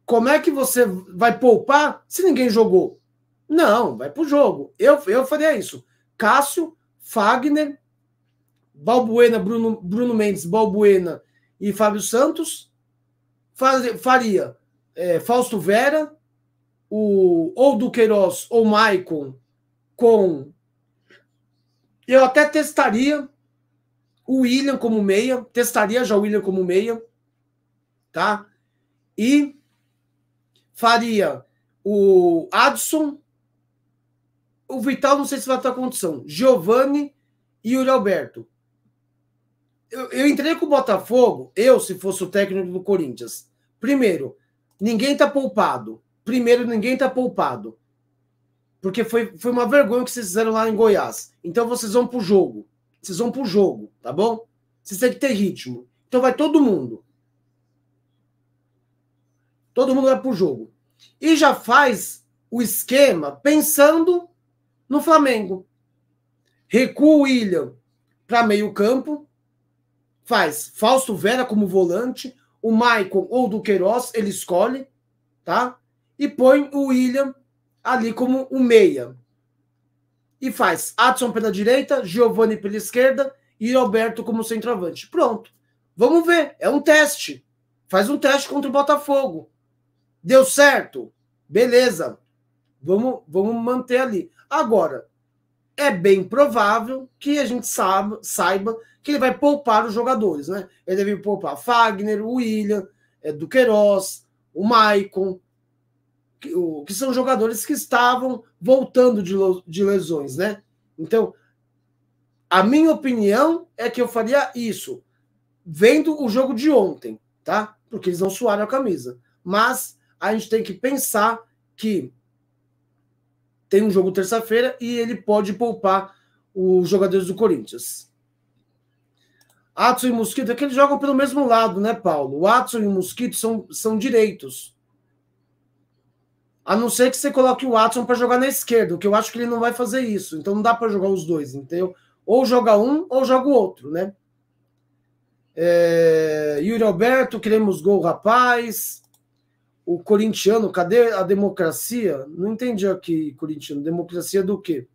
Como é que você vai poupar se ninguém jogou? Não, vai pro jogo. Eu, eu faria isso. Cássio, Fagner, Balbuena, Bruno, Bruno Mendes, Balbuena e Fábio Santos. Faria é, Fausto Vera, o, ou Duqueiroz ou Maicon com eu até testaria o William como meia, testaria já o William como meia, tá? E faria o Adson, o Vital, não sei se vai estar condição, Giovanni e o Alberto. Eu, eu entrei com o Botafogo, eu, se fosse o técnico do Corinthians. Primeiro, ninguém tá poupado. Primeiro, ninguém tá poupado. Porque foi, foi uma vergonha que vocês fizeram lá em Goiás. Então vocês vão pro jogo. Vocês vão pro jogo, tá bom? Vocês têm que ter ritmo. Então vai todo mundo. Todo mundo vai pro jogo. E já faz o esquema pensando no Flamengo. Recua o William para meio campo. Faz Fausto Vera como volante. O Maicon ou o Duqueiroz, ele escolhe, tá? E põe o William ali como o meia. E faz Adson pela direita, Giovanni pela esquerda e Roberto como centroavante. Pronto. Vamos ver. É um teste. Faz um teste contra o Botafogo. Deu certo? Beleza. Vamos, vamos manter ali. Agora, é bem provável que a gente saiba, saiba que ele vai poupar os jogadores, né? Ele deve poupar Fagner, o William, é, Duqueiroz, o Maicon, que são jogadores que estavam voltando de, de lesões, né? Então, a minha opinião é que eu faria isso, vendo o jogo de ontem, tá? Porque eles não suaram a camisa. Mas a gente tem que pensar que tem um jogo terça-feira e ele pode poupar os jogadores do Corinthians. Atsu e Mosquito é que eles jogam pelo mesmo lado, né, Paulo? O Atsu e o Mosquito são, são direitos. A não ser que você coloque o Watson para jogar na esquerda, o que eu acho que ele não vai fazer isso. Então não dá para jogar os dois, entendeu? Ou joga um ou joga o outro, né? É... Yuri Alberto, queremos gol, rapaz. O corintiano, cadê a democracia? Não entendi aqui, corintiano. Democracia do quê?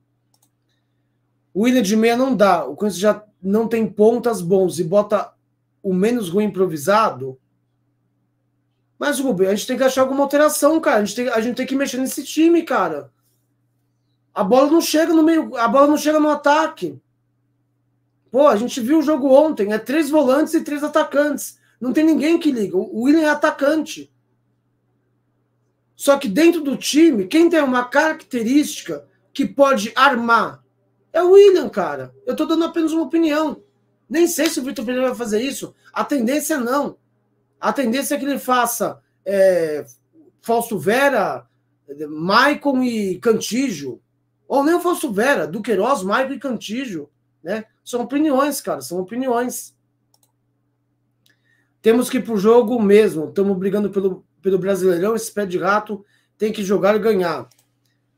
O William de meia não dá. O Corinthians já não tem pontas bons e bota o menos ruim improvisado. Mas, Rubem, a gente tem que achar alguma alteração, cara. A gente tem, a gente tem que mexer nesse time, cara. A bola não chega no meio, a bola não chega no ataque. Pô, a gente viu o jogo ontem, é três volantes e três atacantes. Não tem ninguém que liga. O William é atacante. Só que dentro do time, quem tem uma característica que pode armar é o William, cara. Eu tô dando apenas uma opinião. Nem sei se o Vitor Pereira vai fazer isso. A tendência é não a tendência é que ele faça é, Fausto Vera, Maicon e Cantígio. Ou nem o Fausto Vera, Duqueiroz, Maicon e Cantígio. Né? São opiniões, cara, são opiniões. Temos que ir pro jogo mesmo. Estamos brigando pelo, pelo Brasileirão. Esse pé de rato tem que jogar e ganhar.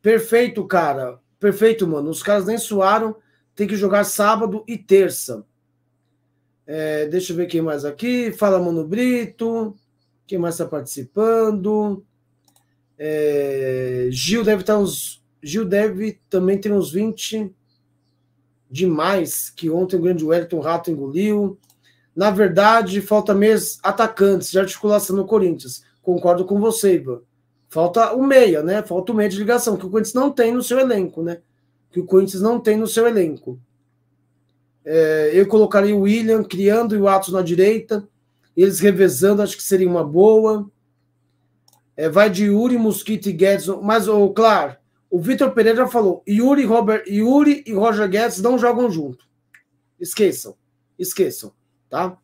Perfeito, cara. Perfeito, mano. Os caras nem suaram. Tem que jogar sábado e terça. É, deixa eu ver quem mais aqui. Fala, Mano Brito. Quem mais está participando? É, Gil deve estar tá uns. Gil deve também ter uns 20 demais, que ontem o grande Wellington Rato engoliu. Na verdade, falta mesmo atacantes de articulação no Corinthians. Concordo com você, Ivan. Falta o meia, né? Falta o meia de ligação, que o Corinthians não tem no seu elenco, né? Que o Corinthians não tem no seu elenco. É, eu colocaria o William criando e o Atos na direita. Eles revezando, acho que seria uma boa. É, vai de Yuri, Mosquito e Guedes. Mas, oh, claro, o Vitor Pereira falou: Yuri, Robert, Yuri e Roger Guedes não jogam junto. Esqueçam. Esqueçam. Tá?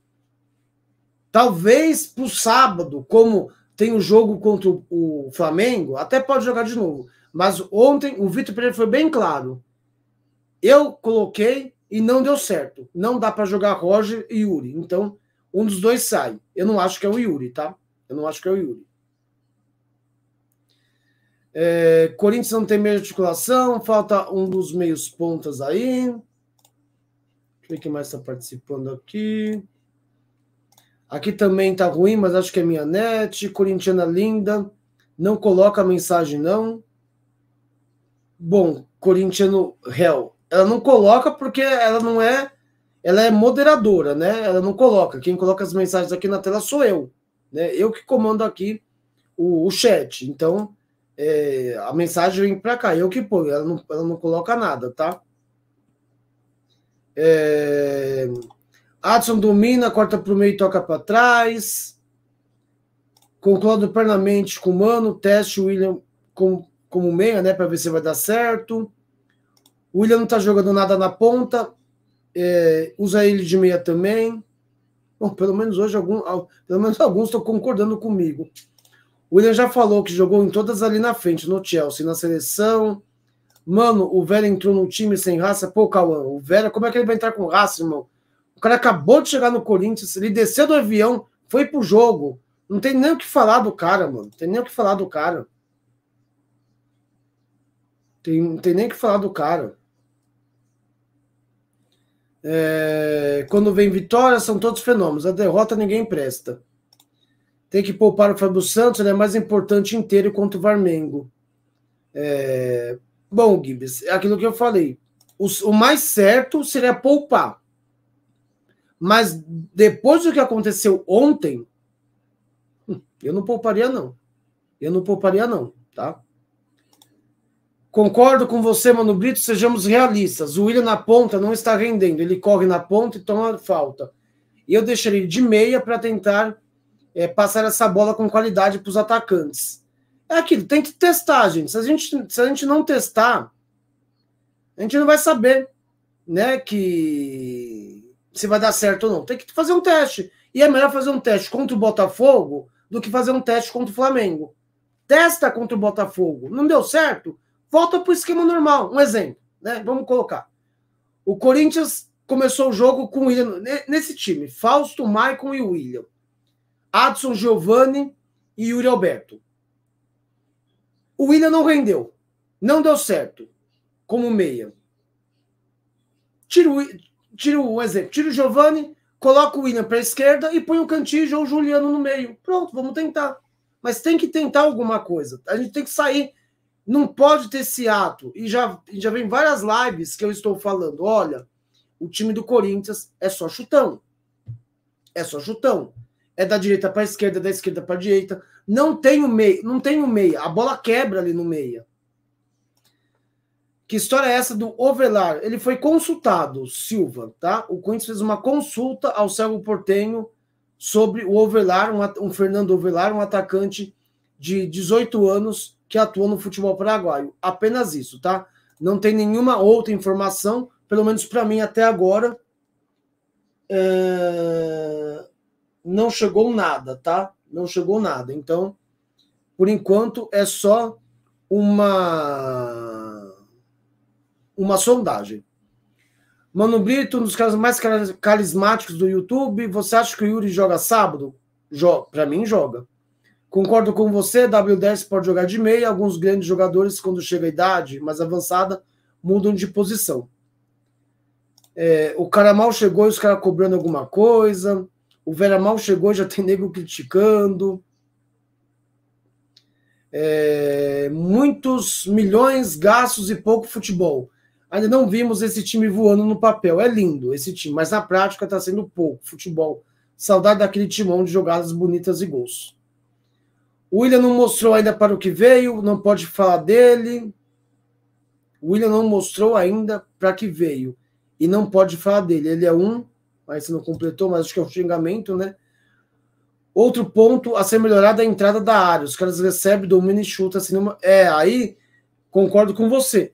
Talvez pro sábado, como tem o um jogo contra o Flamengo, até pode jogar de novo. Mas ontem o Vitor Pereira foi bem claro. Eu coloquei e não deu certo. Não dá para jogar Roger e Yuri. Então, um dos dois sai. Eu não acho que é o Yuri, tá? Eu não acho que é o Yuri. É, Corinthians não tem meia articulação, falta um dos meios pontas aí. Deixa quem mais está participando aqui. Aqui também tá ruim, mas acho que é minha net. Corintiana linda. Não coloca mensagem, não. Bom, corintiano réu ela não coloca porque ela não é. Ela é moderadora, né? Ela não coloca. Quem coloca as mensagens aqui na tela sou eu. Né? Eu que comando aqui o, o chat. Então, é, a mensagem vem para cá. Eu que ponho. Ela não, ela não coloca nada, tá? É... Adson domina, corta para o meio e toca para trás. Concordo plenamente com o Mano. Teste o William como, como meia, né? Para ver se vai dar certo. O William não está jogando nada na ponta. É, usa ele de meia também. Bom, pelo menos hoje algum, pelo menos alguns estão concordando comigo. O William já falou que jogou em todas ali na frente, no Chelsea, na seleção. Mano, o Vera entrou num time sem raça. Pô, Cauã, o Vera, como é que ele vai entrar com raça, irmão? O cara acabou de chegar no Corinthians, ele desceu do avião, foi pro jogo. Não tem nem o que falar do cara, mano. Não tem nem o que falar do cara. Tem, não tem nem o que falar do cara. É, quando vem vitória, são todos fenômenos. A derrota ninguém presta. Tem que poupar o Fábio Santos, ele é mais importante inteiro contra o Varmengo. É, bom, Gibbs, é aquilo que eu falei. O, o mais certo seria poupar. Mas depois do que aconteceu ontem, hum, eu não pouparia, não. Eu não pouparia, não, tá? Concordo com você, Mano Brito, sejamos realistas. O William na ponta não está rendendo. Ele corre na ponta e toma falta. E Eu deixaria ele de meia para tentar é, passar essa bola com qualidade para os atacantes. É aquilo, tem que testar, gente. Se a gente, se a gente não testar, a gente não vai saber né, que se vai dar certo ou não. Tem que fazer um teste. E é melhor fazer um teste contra o Botafogo do que fazer um teste contra o Flamengo. Testa contra o Botafogo. Não deu certo? volta para o esquema normal. Um exemplo, né? Vamos colocar. O Corinthians começou o jogo com o William. Nesse time, Fausto, Maicon e William. Adson, Giovanni e Yuri Alberto. O William não rendeu. Não deu certo. Como meia. Tira o, exemplo. Tira o Giovanni, coloca o William para a esquerda e põe o Cantillo ou o Juliano no meio. Pronto, vamos tentar. Mas tem que tentar alguma coisa. A gente tem que sair não pode ter esse ato. E já, já vem várias lives que eu estou falando. Olha, o time do Corinthians é só chutão. É só chutão. É da direita para esquerda, da esquerda para direita. Não tem o meio, não tem o meia. A bola quebra ali no meia. Que história é essa do Ovelar? Ele foi consultado, Silva, tá? O Corinthians fez uma consulta ao Célio Portenho sobre o Ovelar, um, um Fernando Ovelar, um atacante de 18 anos que atua no futebol paraguaio. Apenas isso, tá? Não tem nenhuma outra informação, pelo menos para mim até agora. É... Não chegou nada, tá? Não chegou nada. Então, por enquanto, é só uma uma sondagem. Mano Brito, um dos caras mais carismáticos do YouTube. Você acha que o Yuri joga sábado? Jo para mim, joga. Concordo com você, W10 pode jogar de meia. Alguns grandes jogadores, quando chega a idade mais avançada, mudam de posição. É, o cara mal chegou e os caras cobrando alguma coisa. O Vera mal chegou e já tem nego criticando. É, muitos milhões gastos e pouco futebol. Ainda não vimos esse time voando no papel. É lindo esse time, mas na prática está sendo pouco futebol. Saudade daquele timão de jogadas bonitas e gols. O William não mostrou ainda para o que veio, não pode falar dele. O William não mostrou ainda para que veio e não pode falar dele. Ele é um, mas não completou, mas acho que é um xingamento, né? Outro ponto a ser melhorado é a entrada da área. Os caras recebem, dominam e chutam. Assim, numa... É, aí concordo com você.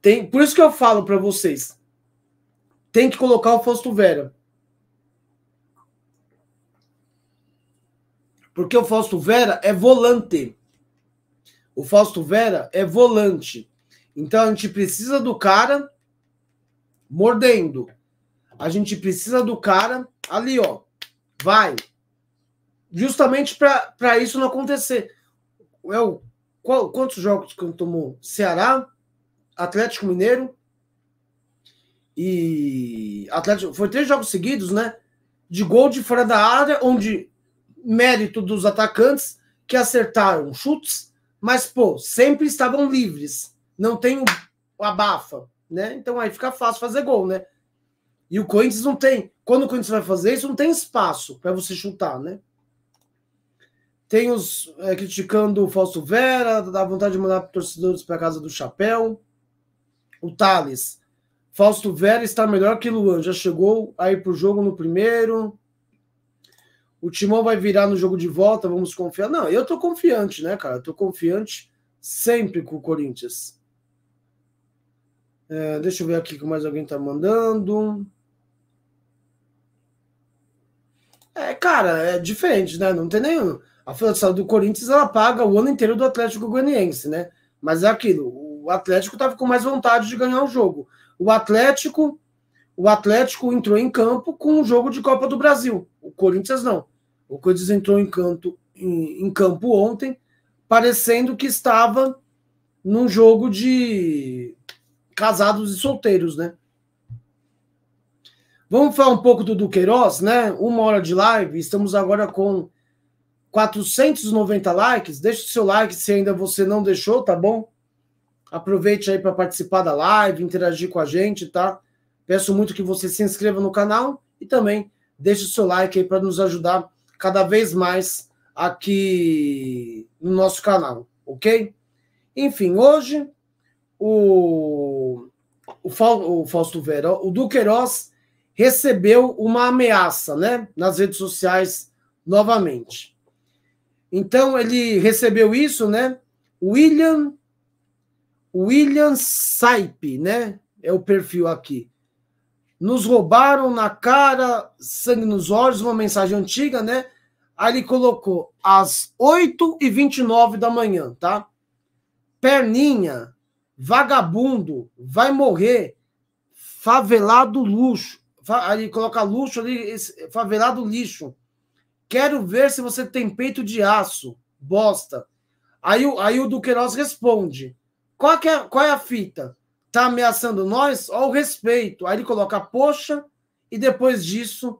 Tem... Por isso que eu falo para vocês. Tem que colocar o Fausto Vera. Porque o Fausto Vera é volante. O Fausto Vera é volante. Então a gente precisa do cara mordendo. A gente precisa do cara ali, ó. Vai. Justamente para isso não acontecer. Eu, é qual, quantos jogos que eu tomou? Ceará, Atlético Mineiro e Atlético. Foi três jogos seguidos, né? De gol de fora da área, onde mérito dos atacantes que acertaram chutes, mas pô, sempre estavam livres, não tem o abafa, né? Então aí fica fácil fazer gol, né? E o Corinthians não tem, quando o Corinthians vai fazer isso, não tem espaço para você chutar, né? Tem os é, criticando o Fausto Vera, dá vontade de mandar torcedores para casa do chapéu. O Thales, Fausto Vera está melhor que Luan, já chegou aí pro jogo no primeiro o Timão vai virar no jogo de volta, vamos confiar. Não, eu tô confiante, né, cara? tô confiante sempre com o Corinthians. É, deixa eu ver aqui que mais alguém tá mandando. É, cara, é diferente, né? Não tem nenhum. A finança do Corinthians ela paga o ano inteiro do Atlético Goianiense, né? Mas é aquilo, o Atlético tava com mais vontade de ganhar o jogo. O Atlético, o Atlético entrou em campo com um jogo de Copa do Brasil. O Corinthians não. O Corinthians entrou em, em, em campo ontem, parecendo que estava num jogo de casados e solteiros, né? Vamos falar um pouco do Duqueiroz, né? Uma hora de live, estamos agora com 490 likes. Deixa o seu like se ainda você não deixou, tá bom? Aproveite aí para participar da live, interagir com a gente, tá? Peço muito que você se inscreva no canal e também deixe o seu like aí para nos ajudar cada vez mais aqui no nosso canal, ok? Enfim, hoje o, o, o Fausto Verão, o Duqueiroz recebeu uma ameaça, né, nas redes sociais novamente. Então ele recebeu isso, né? William William Saipe, né? É o perfil aqui. Nos roubaram na cara, sangue nos olhos, uma mensagem antiga, né? Aí ele colocou às 8h29 da manhã, tá? Perninha, vagabundo, vai morrer, favelado luxo. Aí ele coloca luxo ali, favelado lixo. Quero ver se você tem peito de aço, bosta. Aí, aí o Duqueiroz responde: qual, é, qual é a fita? tá ameaçando nós, ao respeito. Aí ele coloca, poxa, e depois disso,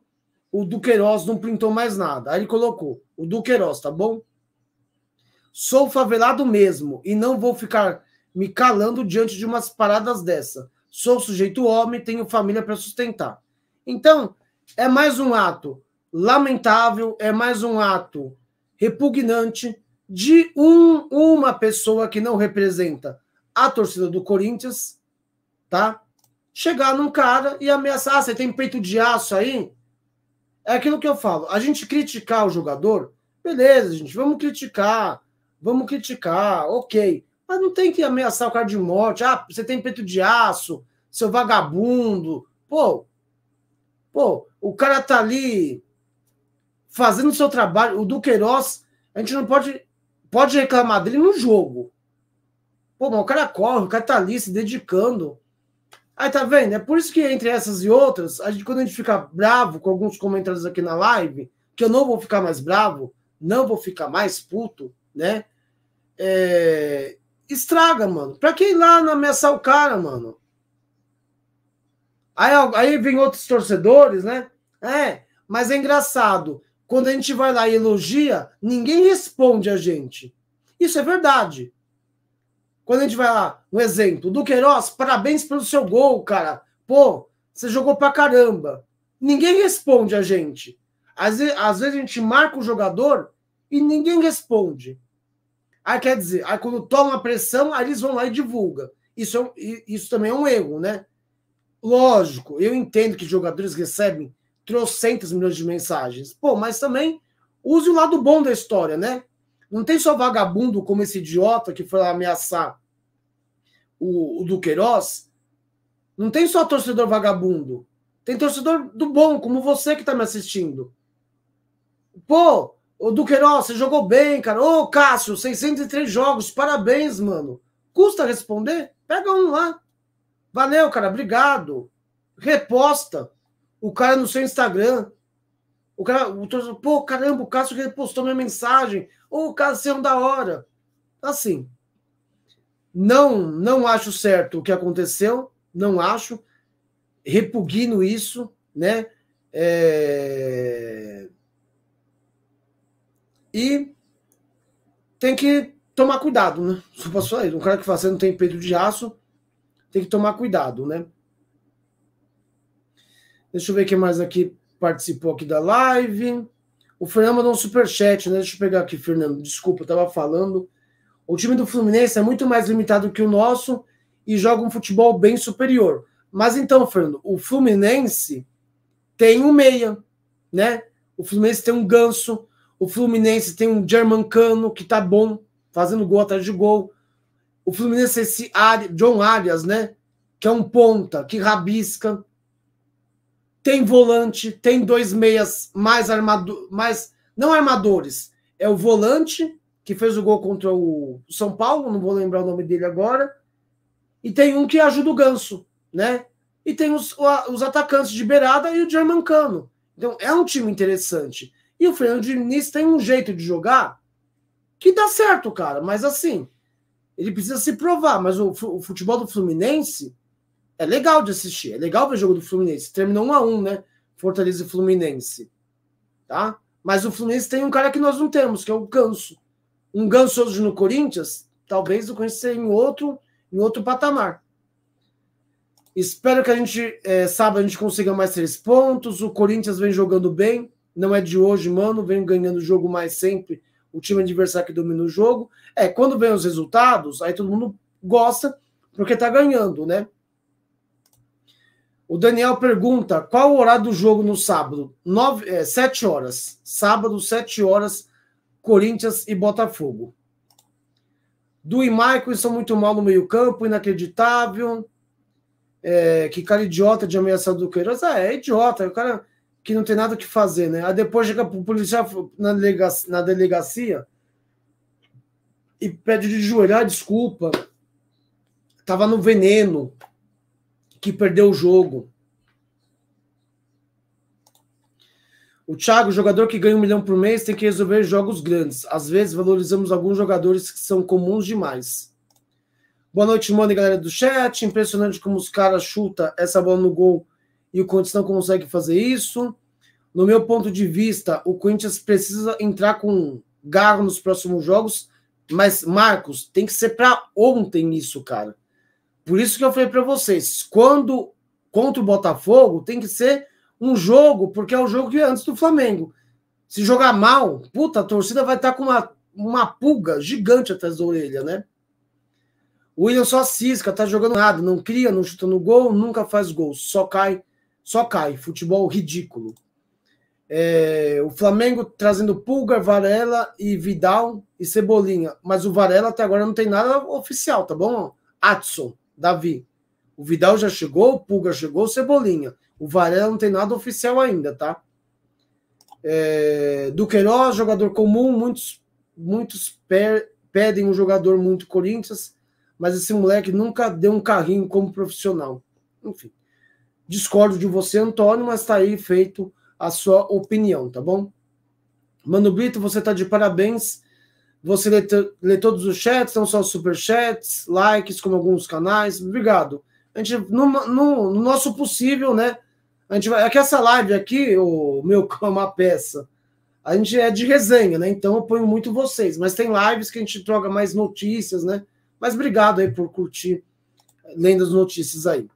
o Duqueiroz não printou mais nada. Aí ele colocou, o Duqueiroz, tá bom? Sou favelado mesmo e não vou ficar me calando diante de umas paradas dessa. Sou sujeito homem, tenho família para sustentar. Então, é mais um ato lamentável, é mais um ato repugnante de um, uma pessoa que não representa a torcida do Corinthians, tá? Chegar num cara e ameaçar, ah, você tem peito de aço aí? É aquilo que eu falo. A gente criticar o jogador, beleza, gente, vamos criticar, vamos criticar, ok. Mas não tem que ameaçar o cara de morte. Ah, você tem peito de aço, seu vagabundo. Pô, pô, o cara tá ali fazendo o seu trabalho. O Duqueiroz, a gente não pode, pode reclamar dele no jogo. Pô, mas o cara corre, o cara tá ali se dedicando. Aí ah, tá vendo? É por isso que entre essas e outras, a gente, quando a gente fica bravo com alguns comentários aqui na live, que eu não vou ficar mais bravo, não vou ficar mais puto, né? É... Estraga, mano. Pra que ir lá ameaçar o cara, mano? Aí, aí vem outros torcedores, né? É, mas é engraçado. Quando a gente vai lá e elogia, ninguém responde a gente. Isso é verdade. Quando a gente vai lá, um exemplo, Duqueiroz, parabéns pelo seu gol, cara. Pô, você jogou pra caramba. Ninguém responde a gente. Às, às vezes a gente marca o jogador e ninguém responde. Aí quer dizer, aí quando toma a pressão, aí eles vão lá e divulga. Isso, é, isso também é um erro, né? Lógico, eu entendo que jogadores recebem trocentos milhões de mensagens. Pô, mas também use o lado bom da história, né? Não tem só vagabundo como esse idiota que foi ameaçar o, o Duqueiroz. Não tem só torcedor vagabundo. Tem torcedor do bom, como você que está me assistindo. Pô, o Duqueiroz, você jogou bem, cara. Ô, Cássio, 603 jogos, parabéns, mano. Custa responder? Pega um lá. Valeu, cara, obrigado. Reposta. O cara no seu Instagram. O cara, o torcedor, pô, caramba, o Cássio repostou minha mensagem. Ô, o Cássio, é da hora. Assim, não, não acho certo o que aconteceu, não acho. Repugno isso, né? É... E tem que tomar cuidado, né? Só posso falar isso. Um cara que fazendo não tem peito de aço, tem que tomar cuidado, né? Deixa eu ver o que mais aqui participou aqui da live. O Fernando mandou um superchat, né? Deixa eu pegar aqui, Fernando. Desculpa, eu tava falando. O time do Fluminense é muito mais limitado que o nosso e joga um futebol bem superior. Mas então, Fernando, o Fluminense tem um meia, né? O Fluminense tem um ganso, o Fluminense tem um Germancano que tá bom, fazendo gol atrás de gol. O Fluminense esse Ari, John Arias, né? Que é um ponta, que rabisca tem volante, tem dois meias mais armadores, mais não armadores. É o volante que fez o gol contra o São Paulo, não vou lembrar o nome dele agora. E tem um que ajuda o Ganso, né? E tem os, os atacantes de beirada e o Germancano. Então é um time interessante. E o Fernando Diniz tem um jeito de jogar que dá certo, cara. Mas assim, ele precisa se provar. Mas o, o futebol do Fluminense é legal de assistir, é legal ver o jogo do Fluminense. Terminou um a um, né? Fortaleza e Fluminense. Tá? Mas o Fluminense tem um cara que nós não temos, que é o Ganso. Um Ganso hoje no Corinthians, talvez o conheça em outro, em outro patamar. Espero que a gente, é, sábado, a gente consiga mais três pontos. O Corinthians vem jogando bem, não é de hoje, mano. Vem ganhando o jogo mais sempre. O time adversário que domina o jogo. É, quando vem os resultados, aí todo mundo gosta, porque tá ganhando, né? O Daniel pergunta: qual o horário do jogo no sábado? Nove, é, 7 horas. Sábado, 7 horas, Corinthians e Botafogo. Du e Maicon são muito mal no meio-campo, inacreditável. É, que cara idiota de ameaçar do Queiroz. Ah, é idiota, é o cara que não tem nada que fazer, né? Aí depois chega o policial na delegacia, na delegacia e pede de joelhar ah, desculpa. Tava no veneno que perdeu o jogo. O Thiago, jogador que ganha um milhão por mês, tem que resolver jogos grandes. Às vezes valorizamos alguns jogadores que são comuns demais. Boa noite, mano e galera do chat. Impressionante como os caras chutam essa bola no gol e o Corinthians não consegue fazer isso. No meu ponto de vista, o Corinthians precisa entrar com garro nos próximos jogos, mas Marcos, tem que ser para ontem isso, cara. Por isso que eu falei para vocês, quando contra o Botafogo tem que ser um jogo, porque é o jogo que é antes do Flamengo. Se jogar mal, puta, a torcida vai estar tá com uma, uma pulga gigante atrás da orelha, né? O William só cisca, tá jogando nada, não cria, não chuta no gol, nunca faz gol, só cai, só cai. Futebol ridículo. É, o Flamengo trazendo Pulgar, Varela e Vidal e Cebolinha, mas o Varela até agora não tem nada oficial, tá bom? Adson. Davi. O Vidal já chegou, o Pulga chegou, o Cebolinha. O Varela não tem nada oficial ainda, tá? É, Duqueiroz, jogador comum, muitos, muitos per, pedem um jogador muito Corinthians, mas esse moleque nunca deu um carrinho como profissional. Enfim, discordo de você, Antônio, mas tá aí feito a sua opinião, tá bom? Mano Brito, você tá de parabéns você lê, lê todos os chats, não só superchats, likes, como alguns canais. Obrigado. A gente, no, no, no nosso possível, né? A gente vai. É que essa live aqui, o meu cama é peça, a gente é de resenha, né? Então eu ponho muito vocês. Mas tem lives que a gente troca mais notícias, né? Mas obrigado aí por curtir eh, lendo as notícias aí.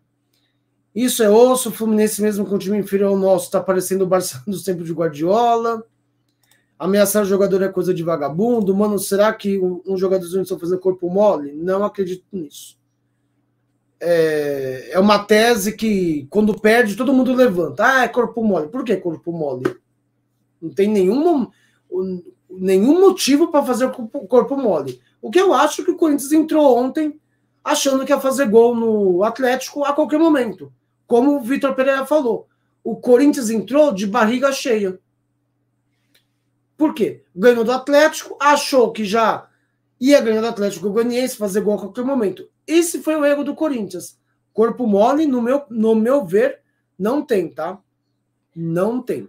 Isso é osso, o Fluminense mesmo com o time inferior ao nosso, tá parecendo o Barcelona dos tempos de Guardiola. Ameaçar o jogador é coisa de vagabundo. Mano, será que um, um jogadorzinho está fazendo é corpo mole? Não acredito nisso. É, é uma tese que, quando perde, todo mundo levanta. Ah, é corpo mole. Por que corpo mole? Não tem nenhum, nenhum motivo para fazer corpo mole. O que eu acho é que o Corinthians entrou ontem achando que ia fazer gol no Atlético a qualquer momento. Como o Vitor Pereira falou, o Corinthians entrou de barriga cheia. Por quê? Ganhou do Atlético, achou que já ia ganhar do Atlético Goianiense, fazer gol a qualquer momento. Esse foi o erro do Corinthians. Corpo mole, no meu, no meu ver, não tem, tá? Não tem.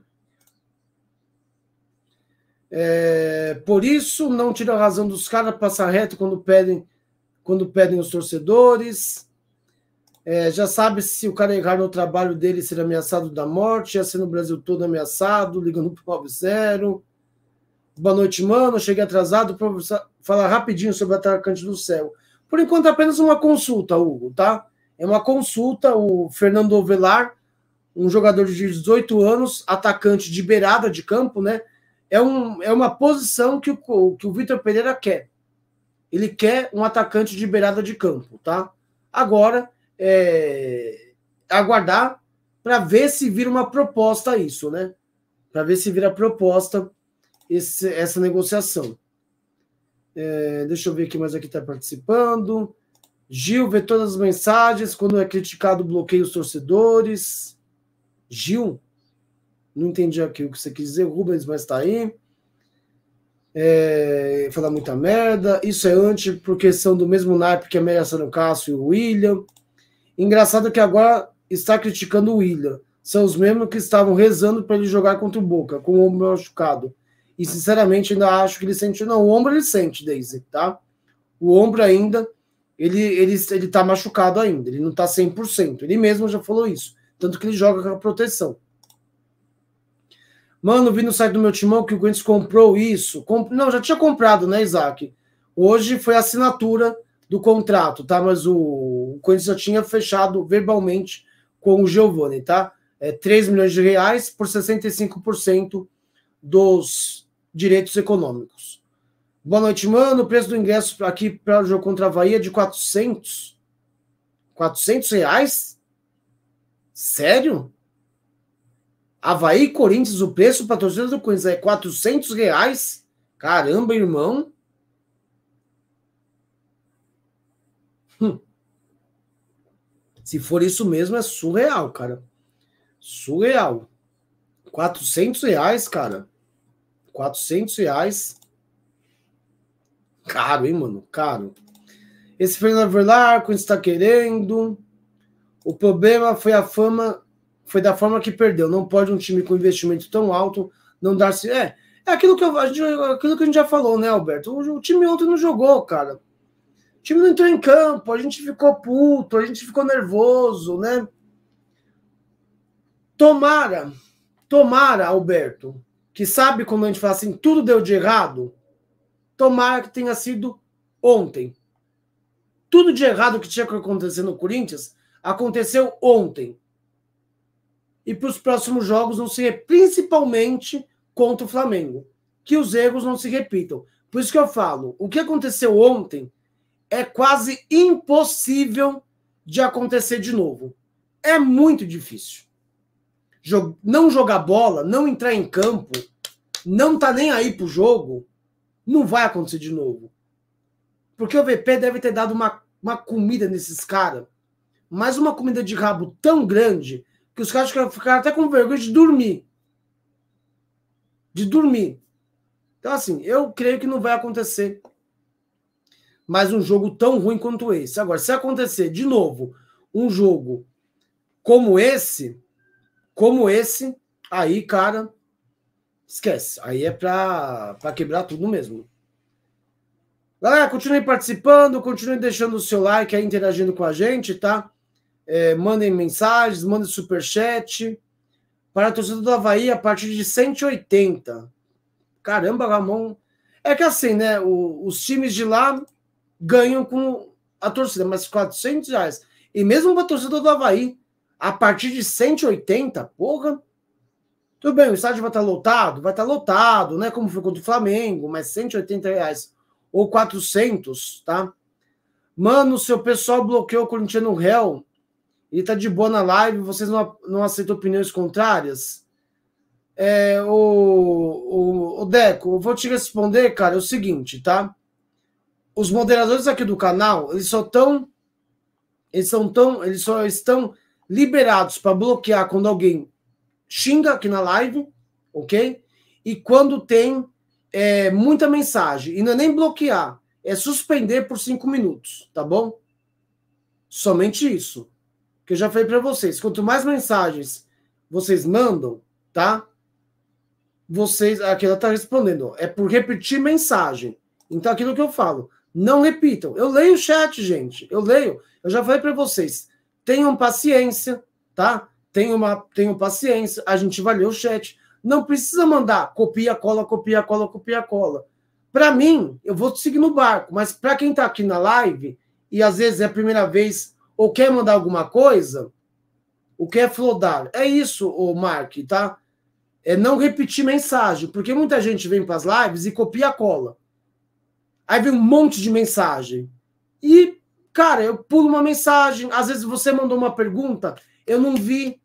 É, por isso, não tira a razão dos caras passar reto quando pedem, quando pedem os torcedores. É, já sabe se o cara errar no trabalho dele ser ameaçado da morte, ia ser no Brasil todo ameaçado, ligando pro 90. Boa noite, mano. Cheguei atrasado para falar rapidinho sobre o atacante do céu. Por enquanto, é apenas uma consulta, Hugo, tá? É uma consulta. O Fernando ovelar um jogador de 18 anos, atacante de beirada de campo, né? É, um, é uma posição que o, que o Vitor Pereira quer. Ele quer um atacante de beirada de campo, tá? Agora, é, aguardar para ver se vira uma proposta isso, né? Para ver se vira proposta esse, essa negociação. É, deixa eu ver aqui mais aqui está participando. Gil vê todas as mensagens, quando é criticado, bloqueia os torcedores. Gil, não entendi aqui o que você quis dizer, Rubens, mas está aí. É, falar muita merda. Isso é antes porque são do mesmo naipe que ameaçaram o Cássio e o William. Engraçado que agora está criticando o William. São os mesmos que estavam rezando para ele jogar contra o Boca, com o homem machucado. E sinceramente ainda acho que ele sente não, o ombro ele sente, Daisy, tá? O ombro ainda ele ele ele tá machucado ainda, ele não tá 100%. Ele mesmo já falou isso, tanto que ele joga com a proteção. Mano, vi no site do meu timão que o Guedes comprou isso. Comp... Não, já tinha comprado, né, Isaac? Hoje foi a assinatura do contrato, tá? Mas o, o Corinthians já tinha fechado verbalmente com o Giovanni, tá? É 3 milhões de reais por 65% dos, direitos econômicos. Boa noite, mano. O preço do ingresso aqui para o jogo contra a Bahia é de 400. 400 reais? Sério? Havaí Corinthians, o preço para torcida do Corinthians é 400 reais? Caramba, irmão. Hum. Se for isso mesmo, é surreal, cara. Surreal. 400 reais, cara. 400 reais. Caro, hein, mano? Caro. Esse Fernando Velarco está querendo. O problema foi a fama, foi da forma que perdeu. Não pode um time com investimento tão alto não dar se. É, é aquilo que, eu, a gente, aquilo que a gente já falou, né, Alberto? O, o, time ontem não jogou, cara. O time não entrou em campo, a gente ficou puto, a gente ficou nervoso, né? Tomara, tomara, Alberto, que sabe quando a gente fala assim, tudo deu de errado, tomara que tenha sido ontem. Tudo de errado que tinha que acontecer no Corinthians aconteceu ontem. E para os próximos jogos não se principalmente contra o Flamengo. Que os erros não se repitam. Por isso que eu falo, o que aconteceu ontem é quase impossível de acontecer de novo. É muito difícil não jogar bola, não entrar em campo, não tá nem aí pro jogo, não vai acontecer de novo. Porque o VP deve ter dado uma, uma comida nesses caras. Mas uma comida de rabo tão grande que os caras ficaram até com vergonha de dormir. De dormir. Então, assim, eu creio que não vai acontecer mais um jogo tão ruim quanto esse. Agora, se acontecer de novo um jogo como esse, como esse, aí, cara, esquece. Aí é pra, pra quebrar tudo mesmo. Galera, continuem participando, continuem deixando o seu like aí, interagindo com a gente, tá? É, mandem mensagens, mandem superchat. Para a torcida do Havaí, a partir de 180. Caramba, Ramon. É que assim, né? O, os times de lá ganham com a torcida, mas 400 reais. E mesmo para a torcida do Havaí, a partir de 180, porra. Tudo bem, o estádio vai estar tá lotado? Vai estar tá lotado, né? Como foi contra o Flamengo, mas 180 reais ou 400, tá? Mano, seu pessoal bloqueou o no réu e tá de boa na live, vocês não, não aceitam opiniões contrárias? É, o, o, o Deco, eu vou te responder, cara, é o seguinte, tá? Os moderadores aqui do canal, eles só estão. Eles são tão. Eles só estão liberados para bloquear quando alguém xinga aqui na live, ok? E quando tem é, muita mensagem. E não é nem bloquear, é suspender por cinco minutos, tá bom? Somente isso. Que eu já falei para vocês. Quanto mais mensagens vocês mandam, tá? Vocês. Aqui ela tá respondendo. É por repetir mensagem. Então, aquilo que eu falo. Não repitam. Eu leio o chat, gente. Eu leio. Eu já falei para vocês. Tenham paciência, tá? Tenham, uma, tenham paciência, a gente vai ler o chat. Não precisa mandar copia, cola, copia, cola, copia, cola. Para mim, eu vou seguir no barco, mas para quem está aqui na live e às vezes é a primeira vez ou quer mandar alguma coisa, o que é flodar? É isso, o Mark, tá? É não repetir mensagem, porque muita gente vem para as lives e copia cola. Aí vem um monte de mensagem. E Cara, eu pulo uma mensagem, às vezes você mandou uma pergunta, eu não vi.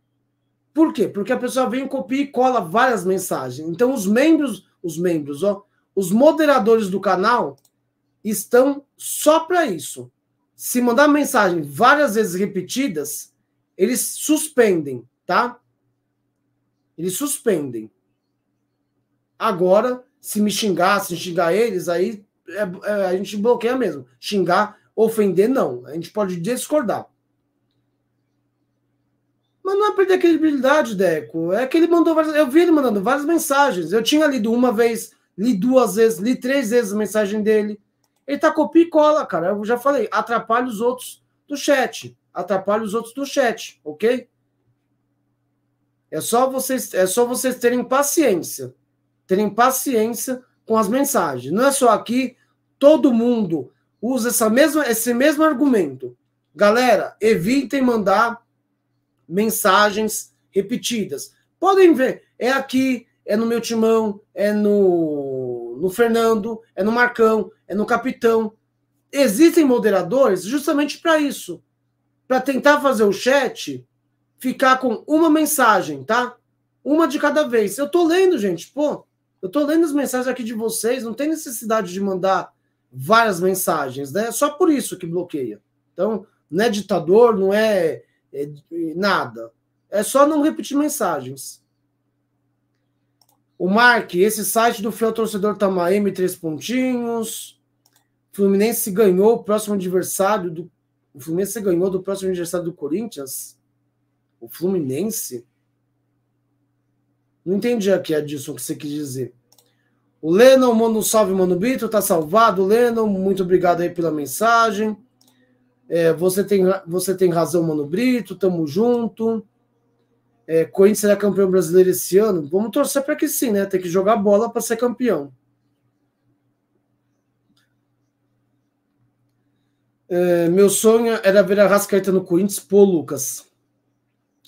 Por quê? Porque a pessoa vem, copia e cola várias mensagens. Então, os membros, os membros, ó, os moderadores do canal estão só para isso. Se mandar mensagem várias vezes repetidas, eles suspendem, tá? Eles suspendem. Agora, se me xingar, se xingar eles, aí é, é, a gente bloqueia mesmo. Xingar, Ofender, não. A gente pode discordar. Mas não é perder a credibilidade, Deco. É que ele mandou várias. Eu vi ele mandando várias mensagens. Eu tinha lido uma vez, li duas vezes, li três vezes a mensagem dele. Ele tá copia e cola, cara. Eu já falei, atrapalha os outros do chat. Atrapalha os outros do chat, ok? É só vocês, é só vocês terem paciência. Terem paciência com as mensagens. Não é só aqui, todo mundo usa essa mesma, esse mesmo argumento. Galera, evitem mandar mensagens repetidas. Podem ver, é aqui, é no meu timão, é no, no Fernando, é no Marcão, é no Capitão. Existem moderadores justamente para isso para tentar fazer o chat ficar com uma mensagem, tá? Uma de cada vez. Eu tô lendo, gente, pô. Eu tô lendo as mensagens aqui de vocês, não tem necessidade de mandar várias mensagens, né? Só por isso que bloqueia. Então, não é ditador, não é, é nada. É só não repetir mensagens. O Mark, esse site do Fiel Torcedor tá três M3 pontinhos. Fluminense ganhou o próximo adversário do. O Fluminense ganhou do próximo adversário do Corinthians? O Fluminense? Não entendi aqui, Adilson, o que você quis dizer. O Lennon manda salve, Mano Brito. Tá salvado, Lennon. Muito obrigado aí pela mensagem. É, você, tem, você tem razão, Mano Brito. Tamo junto. É, Corinthians será campeão brasileiro esse ano? Vamos torcer para que sim, né? Tem que jogar bola para ser campeão. É, meu sonho era ver a Rascaeta no Corinthians, pô, Lucas.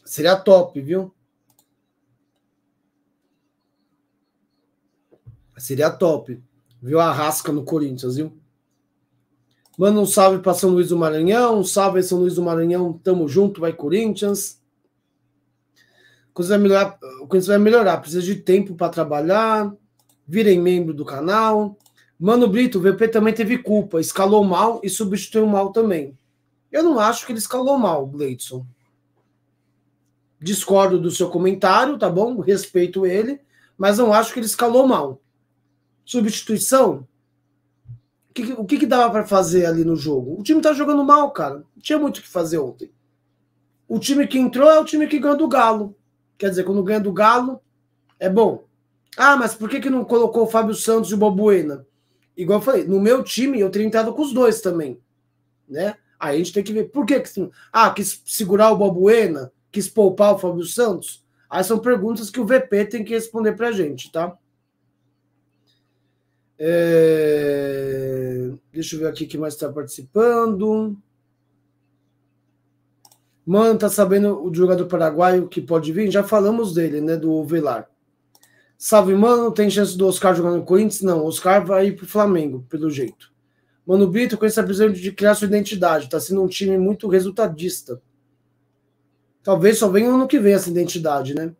Seria top, viu? Seria top. Viu a rasca no Corinthians, viu? Manda um salve para São Luís do Maranhão. Um salve, São Luís do Maranhão. Tamo junto, vai Corinthians. O vai melhorar, Corinthians vai melhorar. precisa de tempo para trabalhar. Virem membro do canal. Mano Brito, o VP também teve culpa. Escalou mal e substituiu mal também. Eu não acho que ele escalou mal, Gleidson. Discordo do seu comentário, tá bom? Respeito ele, mas não acho que ele escalou mal substituição, o que, o que, que dava para fazer ali no jogo? O time tá jogando mal, cara. Não tinha muito o que fazer ontem. O time que entrou é o time que ganhou do Galo. Quer dizer, quando ganha do Galo, é bom. Ah, mas por que, que não colocou o Fábio Santos e o Bobuena Igual eu falei, no meu time eu teria entrado com os dois também. Né? Aí a gente tem que ver por que. que ah, quis segurar o Bobuena Quis poupar o Fábio Santos? Aí são perguntas que o VP tem que responder pra gente, tá? É... Deixa eu ver aqui quem mais está participando. Mano, tá sabendo o jogador paraguaio que pode vir? Já falamos dele, né? Do Velar. Salve, mano. Tem chance do Oscar jogar no Corinthians? Não. Oscar vai pro Flamengo, pelo jeito. Mano Brito, com esse visão de criar sua identidade, tá sendo um time muito resultadista. Talvez só venha ano que vem essa identidade, né?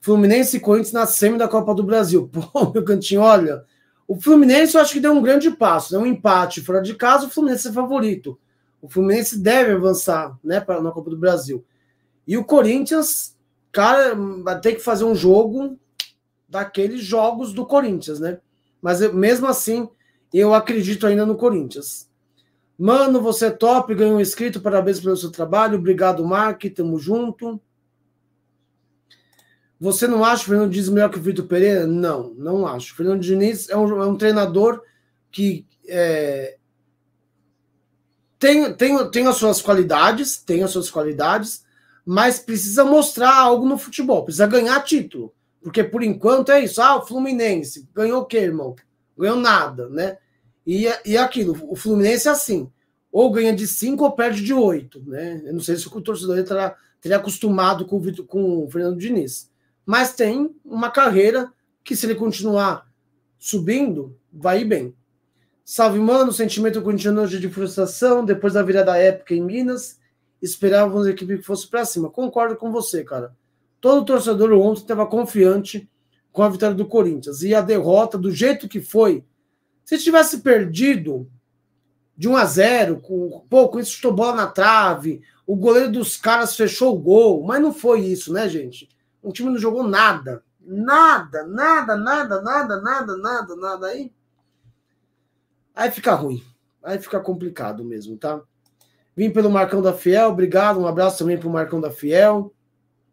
Fluminense e Corinthians na semi da Copa do Brasil. Pô, meu cantinho, olha. O Fluminense eu acho que deu um grande passo, né? um empate fora de casa, o Fluminense é favorito. O Fluminense deve avançar né, para na Copa do Brasil. E o Corinthians, cara, vai ter que fazer um jogo daqueles jogos do Corinthians, né? Mas eu, mesmo assim, eu acredito ainda no Corinthians. Mano, você é top, ganhou um inscrito, parabéns pelo seu trabalho. Obrigado, Mark, tamo junto. Você não acha o Fernando Diniz melhor que o Vitor Pereira? Não, não acho. O Fernando Diniz é um, é um treinador que é, tem, tem, tem as suas qualidades, tem as suas qualidades, mas precisa mostrar algo no futebol, precisa ganhar título. Porque por enquanto é isso. Ah, o Fluminense ganhou o quê, irmão? Ganhou nada, né? E, e aquilo, o Fluminense é assim: ou ganha de 5 ou perde de 8, né? Eu não sei se o torcedor teria, acostumado com o, Victor, com o Fernando Diniz mas tem uma carreira que, se ele continuar subindo, vai ir bem. Salve, mano, o sentimento continua hoje de frustração, depois da virada épica em Minas, esperávamos a equipe que fosse para cima. Concordo com você, cara. Todo torcedor ontem estava confiante com a vitória do Corinthians, e a derrota, do jeito que foi, se tivesse perdido de 1 a 0 com pouco, isso chutou bola na trave, o goleiro dos caras fechou o gol, mas não foi isso, né, gente? O time não jogou nada. Nada, nada, nada, nada, nada, nada, nada. Aí, aí fica ruim. Aí fica complicado mesmo, tá? Vim pelo Marcão da Fiel, obrigado. Um abraço também pro Marcão da Fiel,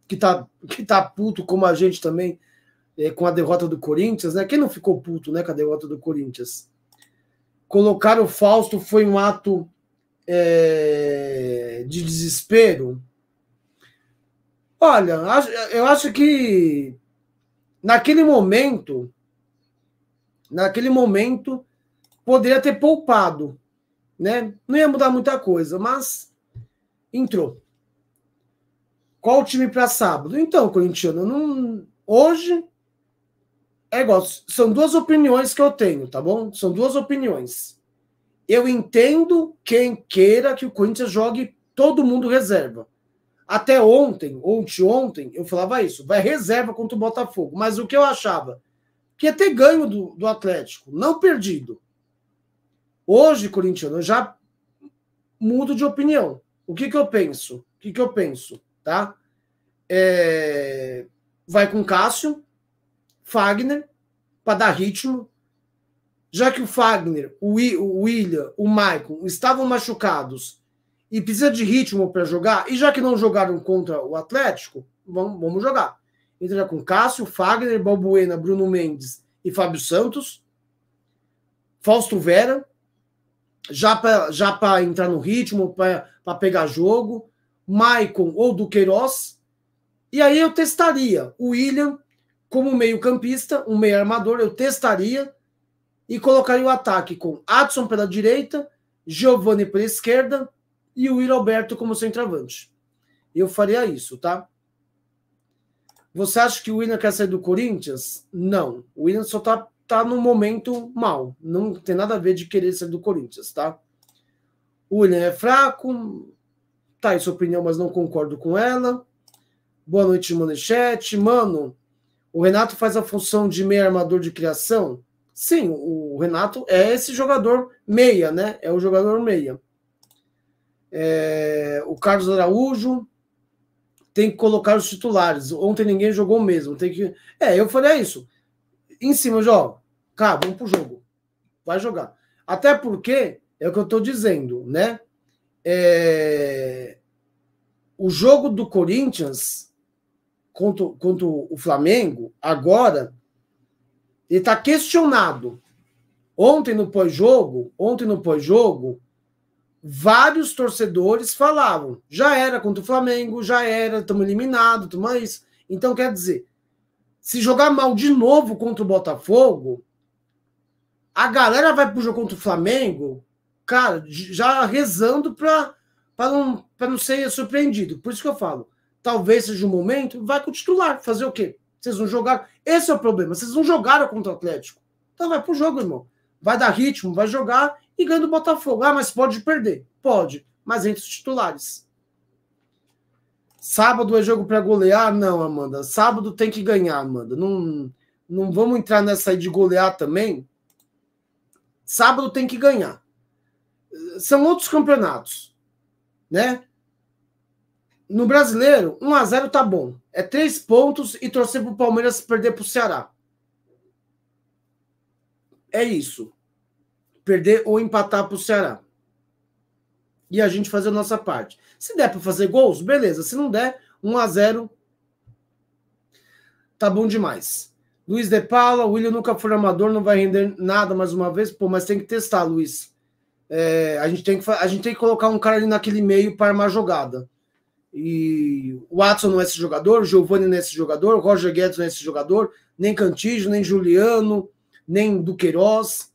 que tá, que tá puto como a gente também é, com a derrota do Corinthians, né? Quem não ficou puto, né, com a derrota do Corinthians? Colocar o Fausto foi um ato é, de desespero? Olha, eu acho que naquele momento, naquele momento, poderia ter poupado, né? Não ia mudar muita coisa, mas entrou. Qual o time para sábado? Então, corintiano, não... hoje é igual. São duas opiniões que eu tenho, tá bom? São duas opiniões. Eu entendo quem queira que o Corinthians jogue todo mundo reserva. Até ontem, ontem, ontem, eu falava isso, vai reserva contra o Botafogo. Mas o que eu achava? Que ia ter ganho do, do Atlético, não perdido. Hoje, Corinthians eu já mudo de opinião. O que, que eu penso? O que, que eu penso? Tá? É... Vai com Cássio, Fagner, para dar ritmo. Já que o Fagner, o, I, o William, o Maicon estavam machucados e precisa de ritmo para jogar, e já que não jogaram contra o Atlético, vamos, vamos jogar. Entra com Cássio, Fagner, Balbuena, Bruno Mendes e Fábio Santos, Fausto Vera, já para já entrar no ritmo, para pegar jogo, Maicon ou Duqueiroz, e aí eu testaria o William como meio-campista, um meio-armador, eu testaria e colocaria o ataque com Adson pela direita, Giovanni pela esquerda, e o Will Alberto como centroavante. Eu faria isso, tá? Você acha que o Willian quer sair do Corinthians? Não. O Willian só tá, tá num momento mal. Não tem nada a ver de querer sair do Corinthians, tá? O Willian é fraco. Tá, em sua opinião, mas não concordo com ela. Boa noite, Manchete. Mano, o Renato faz a função de meia armador de criação? Sim, o Renato é esse jogador meia, né? É o jogador meia. É, o Carlos Araújo tem que colocar os titulares. Ontem ninguém jogou mesmo. Tem que. É, eu falei, é isso. Em cima, jogo. Cara, vamos pro jogo. Vai jogar. Até porque, é o que eu estou dizendo, né? É... O jogo do Corinthians contra, contra o Flamengo, agora, ele está questionado. Ontem no pós-jogo, ontem no pós-jogo, vários torcedores falavam: já era contra o Flamengo, já era, estamos eliminados, estamos isso. Então, quer dizer, se jogar mal de novo contra o Botafogo, a galera vai pro jogo contra o Flamengo, cara, já rezando para não, pra não ser surpreendido. Por isso que eu falo: talvez seja um momento, vai com o titular, fazer o quê? Vocês não jogaram. Esse é o problema, vocês não jogaram contra o Atlético. Então vai pro jogo, irmão. Vai dar ritmo, vai jogar e ganha do Botafogo. Ah, mas pode perder. Pode, mas entre os titulares. Sábado é jogo para golear? Não, Amanda. Sábado tem que ganhar, Amanda. Não, não vamos entrar nessa aí de golear também. Sábado tem que ganhar. São outros campeonatos, né? No brasileiro, 1 a 0 tá bom. É três pontos e torcer pro Palmeiras perder pro Ceará. É isso perder ou empatar para o Ceará. E a gente fazer a nossa parte. Se der para fazer gols, beleza. Se não der, 1 a 0 tá bom demais. Luiz De Paula, o William nunca foi amador, não vai render nada mais uma vez. Pô, mas tem que testar, Luiz. É, a, gente tem que, a gente tem que colocar um cara ali naquele meio para armar jogada. E o Watson não é esse jogador, o Giovanni não é esse jogador, o Roger Guedes não é esse jogador, nem Cantígio, nem Juliano, nem Duqueiroz.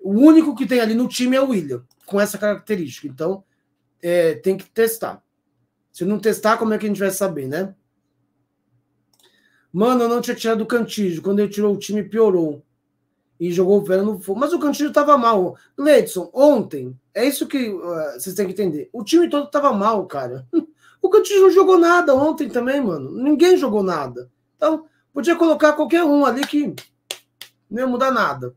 O único que tem ali no time é o William, com essa característica. Então, é, tem que testar. Se não testar, como é que a gente vai saber, né? Mano, eu não tinha tirado o Cantígio. Quando ele tirou o time, piorou. E jogou o Vera no fogo. Mas o Cantígio tava mal. Leidson, ontem, é isso que uh, vocês têm que entender. O time todo tava mal, cara. O Cantígio não jogou nada ontem também, mano. Ninguém jogou nada. Então, podia colocar qualquer um ali que não ia mudar nada.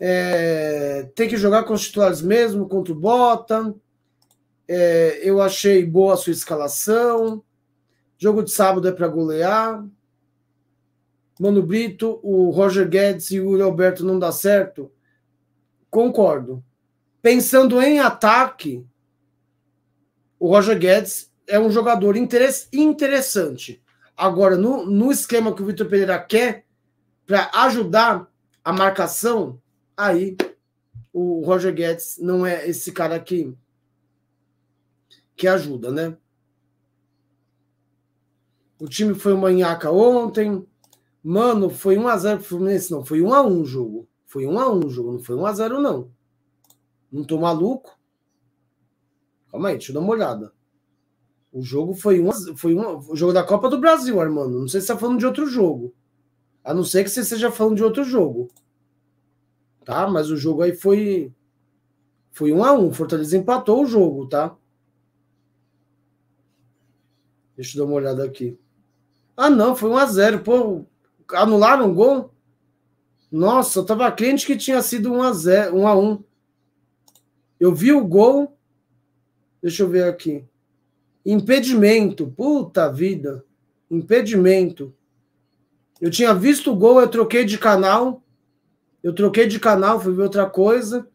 É, tem que jogar com os titulares mesmo contra o Bottom. É, eu achei boa a sua escalação. Jogo de sábado é para golear. Mano Brito, o Roger Guedes e o Yuri Alberto não dá certo. Concordo. Pensando em ataque, o Roger Guedes é um jogador interessante. Agora, no, no esquema que o Vitor Pereira quer, para ajudar a marcação, aí o Roger Guedes não é esse cara que, que ajuda, né? O time foi uma nhaca ontem. Mano, foi 1x0 pro Fluminense. Não, foi 1x1 o jogo. Foi 1x1 o jogo, não foi 1x0 não. Não tô maluco? Calma aí, deixa eu dar uma olhada. O jogo foi um, foi um o jogo da Copa do Brasil, Armando. Não sei se você tá falando de outro jogo. A não ser que você esteja falando de outro jogo tá? Mas o jogo aí foi foi um a um. Fortaleza empatou o jogo, tá? Deixa eu dar uma olhada aqui. Ah, não, foi 1 a 0 Pô, anularam o gol? Nossa, eu tava crente que tinha sido 1 a 0 1 a 1 Eu vi o gol. Deixa eu ver aqui. Impedimento. Puta vida. Impedimento. Eu tinha visto o gol, eu troquei de canal. Eu troquei de canal, fui ver outra coisa.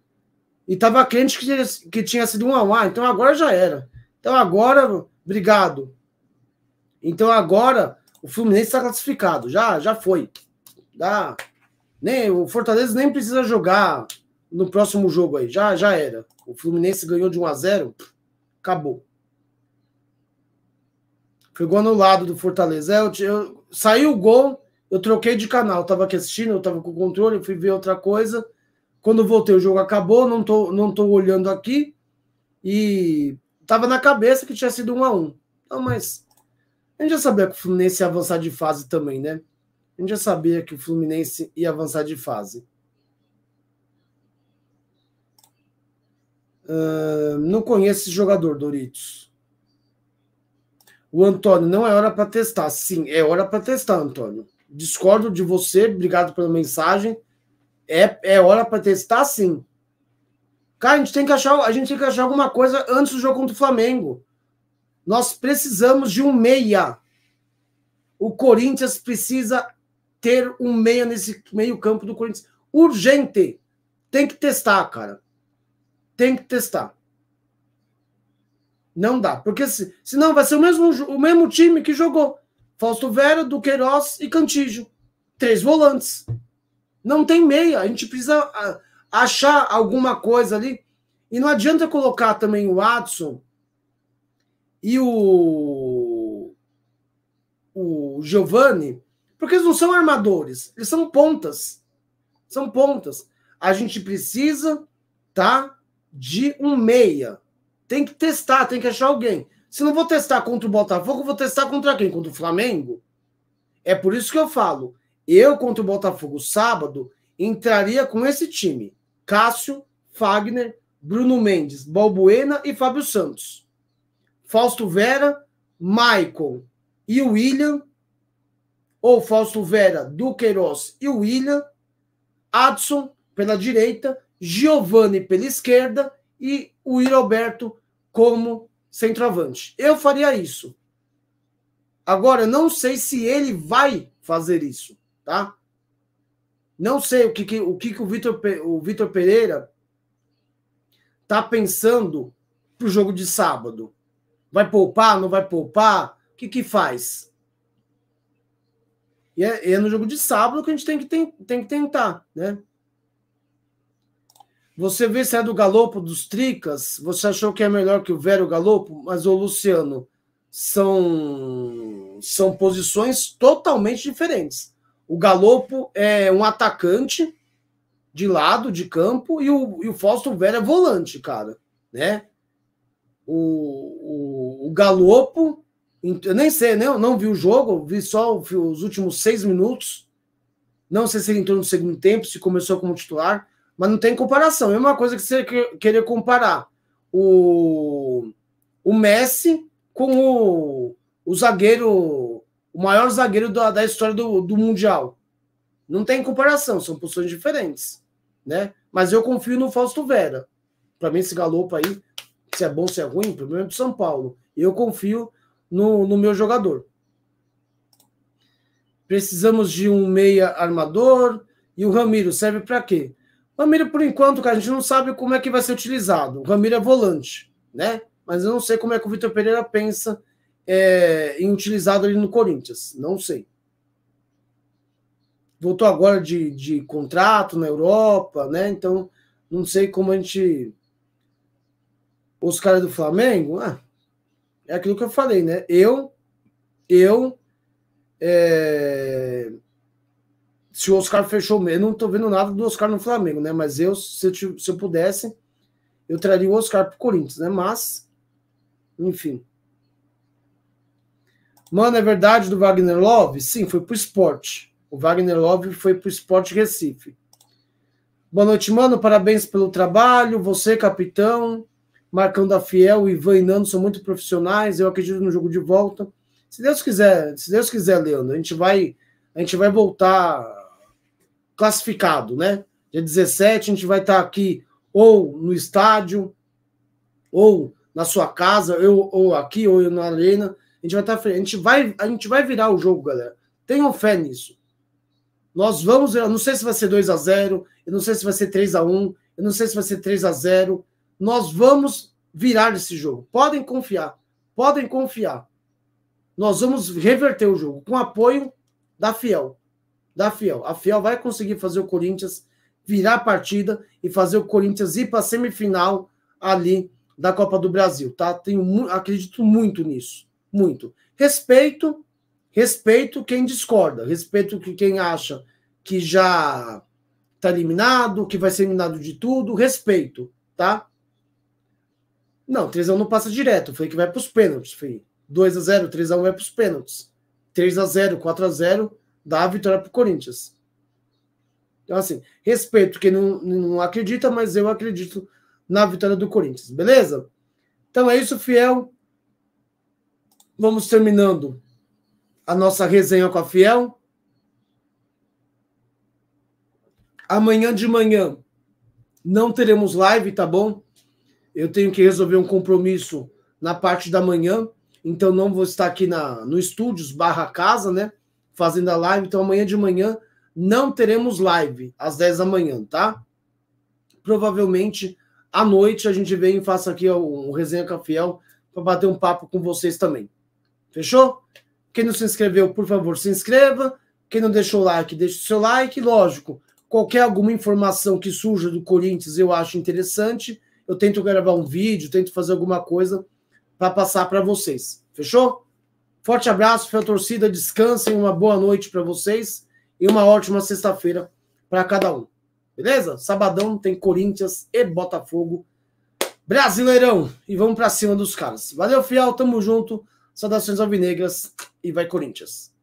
E tava crente que, que tinha sido um a um. Ah, então agora já era. Então agora, obrigado. Então agora o Fluminense está classificado. Já, já foi. Ah, nem, o Fortaleza nem precisa jogar no próximo jogo aí. Já, já era. O Fluminense ganhou de 1 a 0 Acabou. Foi gol anulado do Fortaleza. É, eu, eu, saiu o gol, eu troquei de canal, estava aqui assistindo, eu estava com o controle, fui ver outra coisa. Quando voltei, o jogo acabou, não tô, não tô olhando aqui. E estava na cabeça que tinha sido um a um. Não, mas a gente já sabia que o Fluminense ia avançar de fase também, né? A gente já sabia que o Fluminense ia avançar de fase. Uh, não conheço esse jogador, Doritos. O Antônio, não é hora para testar. Sim, é hora para testar, Antônio discordo de você, obrigado pela mensagem. É, é hora para testar sim. Cara, a gente, tem que achar, a gente tem que achar alguma coisa antes do jogo contra o Flamengo. Nós precisamos de um meia. O Corinthians precisa ter um meia nesse meio-campo do Corinthians. Urgente. Tem que testar, cara. Tem que testar. Não dá. Porque se, senão vai ser o mesmo, o mesmo time que jogou. Fausto Vera, Duqueiroz e Cantígio. Três volantes. Não tem meia. A gente precisa ah, achar alguma coisa ali. E não adianta colocar também o Watson e o, o Giovanni, porque eles não são armadores, eles são pontas. São pontas. A gente precisa, tá? De um meia. Tem que testar, tem que achar alguém. Se não vou testar contra o Botafogo, vou testar contra quem? Contra o Flamengo? É por isso que eu falo. Eu contra o Botafogo sábado entraria com esse time: Cássio, Fagner, Bruno Mendes, Balbuena e Fábio Santos. Fausto Vera, Michael e William. Ou Fausto Vera, Duqueiroz e William. Adson pela direita, Giovanni pela esquerda e o Roberto como centroavante. Eu faria isso. Agora, não sei se ele vai fazer isso, tá? Não sei o que, que o, que que o, Vitor, o Vitor Pereira tá pensando pro jogo de sábado. Vai poupar, não vai poupar? O que, que faz? E é, é no jogo de sábado que a gente tem que, tem, tem que tentar, né? Você vê se é do Galopo dos Tricas, você achou que é melhor que o Velho Galopo, mas o Luciano são são posições totalmente diferentes. O Galopo é um atacante de lado de campo e o, e o Fausto Velho é volante, cara, né? O, o, o Galopo, eu nem sei, né? Eu não vi o jogo, vi só os últimos seis minutos. Não sei se ele entrou no segundo tempo, se começou como titular. Mas não tem comparação. É uma coisa que você querer comparar o, o Messi com o, o zagueiro, o maior zagueiro da, da história do, do Mundial. Não tem comparação, são posições diferentes, né? Mas eu confio no Fausto Vera. Para mim, esse galopo aí, se é bom, se é ruim, problema é do São Paulo. Eu confio no, no meu jogador. Precisamos de um meia armador. E o Ramiro serve para quê? Ramiro, por enquanto, cara, a gente não sabe como é que vai ser utilizado. O Ramiro é volante, né? Mas eu não sei como é que o Vitor Pereira pensa é, em utilizado ele no Corinthians. Não sei. Voltou agora de, de contrato na Europa, né? Então, não sei como a gente. Os caras do Flamengo, ah, é aquilo que eu falei, né? Eu, eu, é, se o Oscar fechou, eu não tô vendo nada do Oscar no Flamengo, né? Mas eu, se eu, se eu pudesse, eu traria o Oscar pro Corinthians, né? Mas, enfim. Mano, é verdade do Wagner Love? Sim, foi pro esporte. O Wagner Love foi pro esporte Recife. Boa noite, mano. Parabéns pelo trabalho. Você, capitão, Marcão da Fiel, Ivan e Nando são muito profissionais. Eu acredito no jogo de volta. Se Deus quiser, se Deus quiser, Leandro, a gente vai, a gente vai voltar classificado, né? Dia 17 a gente vai estar aqui ou no estádio, ou na sua casa, eu, ou aqui, ou na arena. A gente vai estar a gente vai, a gente vai virar o jogo, galera. Tenham fé nisso. Nós vamos, eu não sei se vai ser 2 a 0, eu não sei se vai ser 3 a 1, eu não sei se vai ser 3 a 0. Nós vamos virar esse jogo. Podem confiar. Podem confiar. Nós vamos reverter o jogo com apoio da Fiel da Fiel. A Fiel vai conseguir fazer o Corinthians virar a partida e fazer o Corinthians ir para a semifinal ali da Copa do Brasil, tá? Tenho, acredito muito nisso, muito. Respeito, respeito quem discorda, respeito quem acha que já tá eliminado, que vai ser eliminado de tudo, respeito, tá? Não, 3x1 não passa direto, foi que vai para os pênaltis, foi 2 x 0 3 x 1 vai para os pênaltis. 3 x 0 4 x 0 dá a vitória para o Corinthians. Então, assim, respeito quem não, não acredita, mas eu acredito na vitória do Corinthians, beleza? Então é isso, Fiel. Vamos terminando a nossa resenha com a Fiel. Amanhã de manhã não teremos live, tá bom? Eu tenho que resolver um compromisso na parte da manhã, então não vou estar aqui na, no estúdios barra casa, né? fazendo a live. Então amanhã de manhã não teremos live às 10 da manhã, tá? Provavelmente à noite a gente vem e faça aqui um resenha com para bater um papo com vocês também. Fechou? Quem não se inscreveu, por favor, se inscreva. Quem não deixou o like, deixe o seu like. Lógico, qualquer alguma informação que surja do Corinthians eu acho interessante. Eu tento gravar um vídeo, tento fazer alguma coisa para passar para vocês. Fechou? Forte abraço, para a torcida. Descansem, uma boa noite para vocês e uma ótima sexta-feira para cada um. Beleza? Sabadão tem Corinthians e Botafogo. Brasileirão. E vamos para cima dos caras. Valeu, fiel. Tamo junto. Saudações alvinegras e vai Corinthians.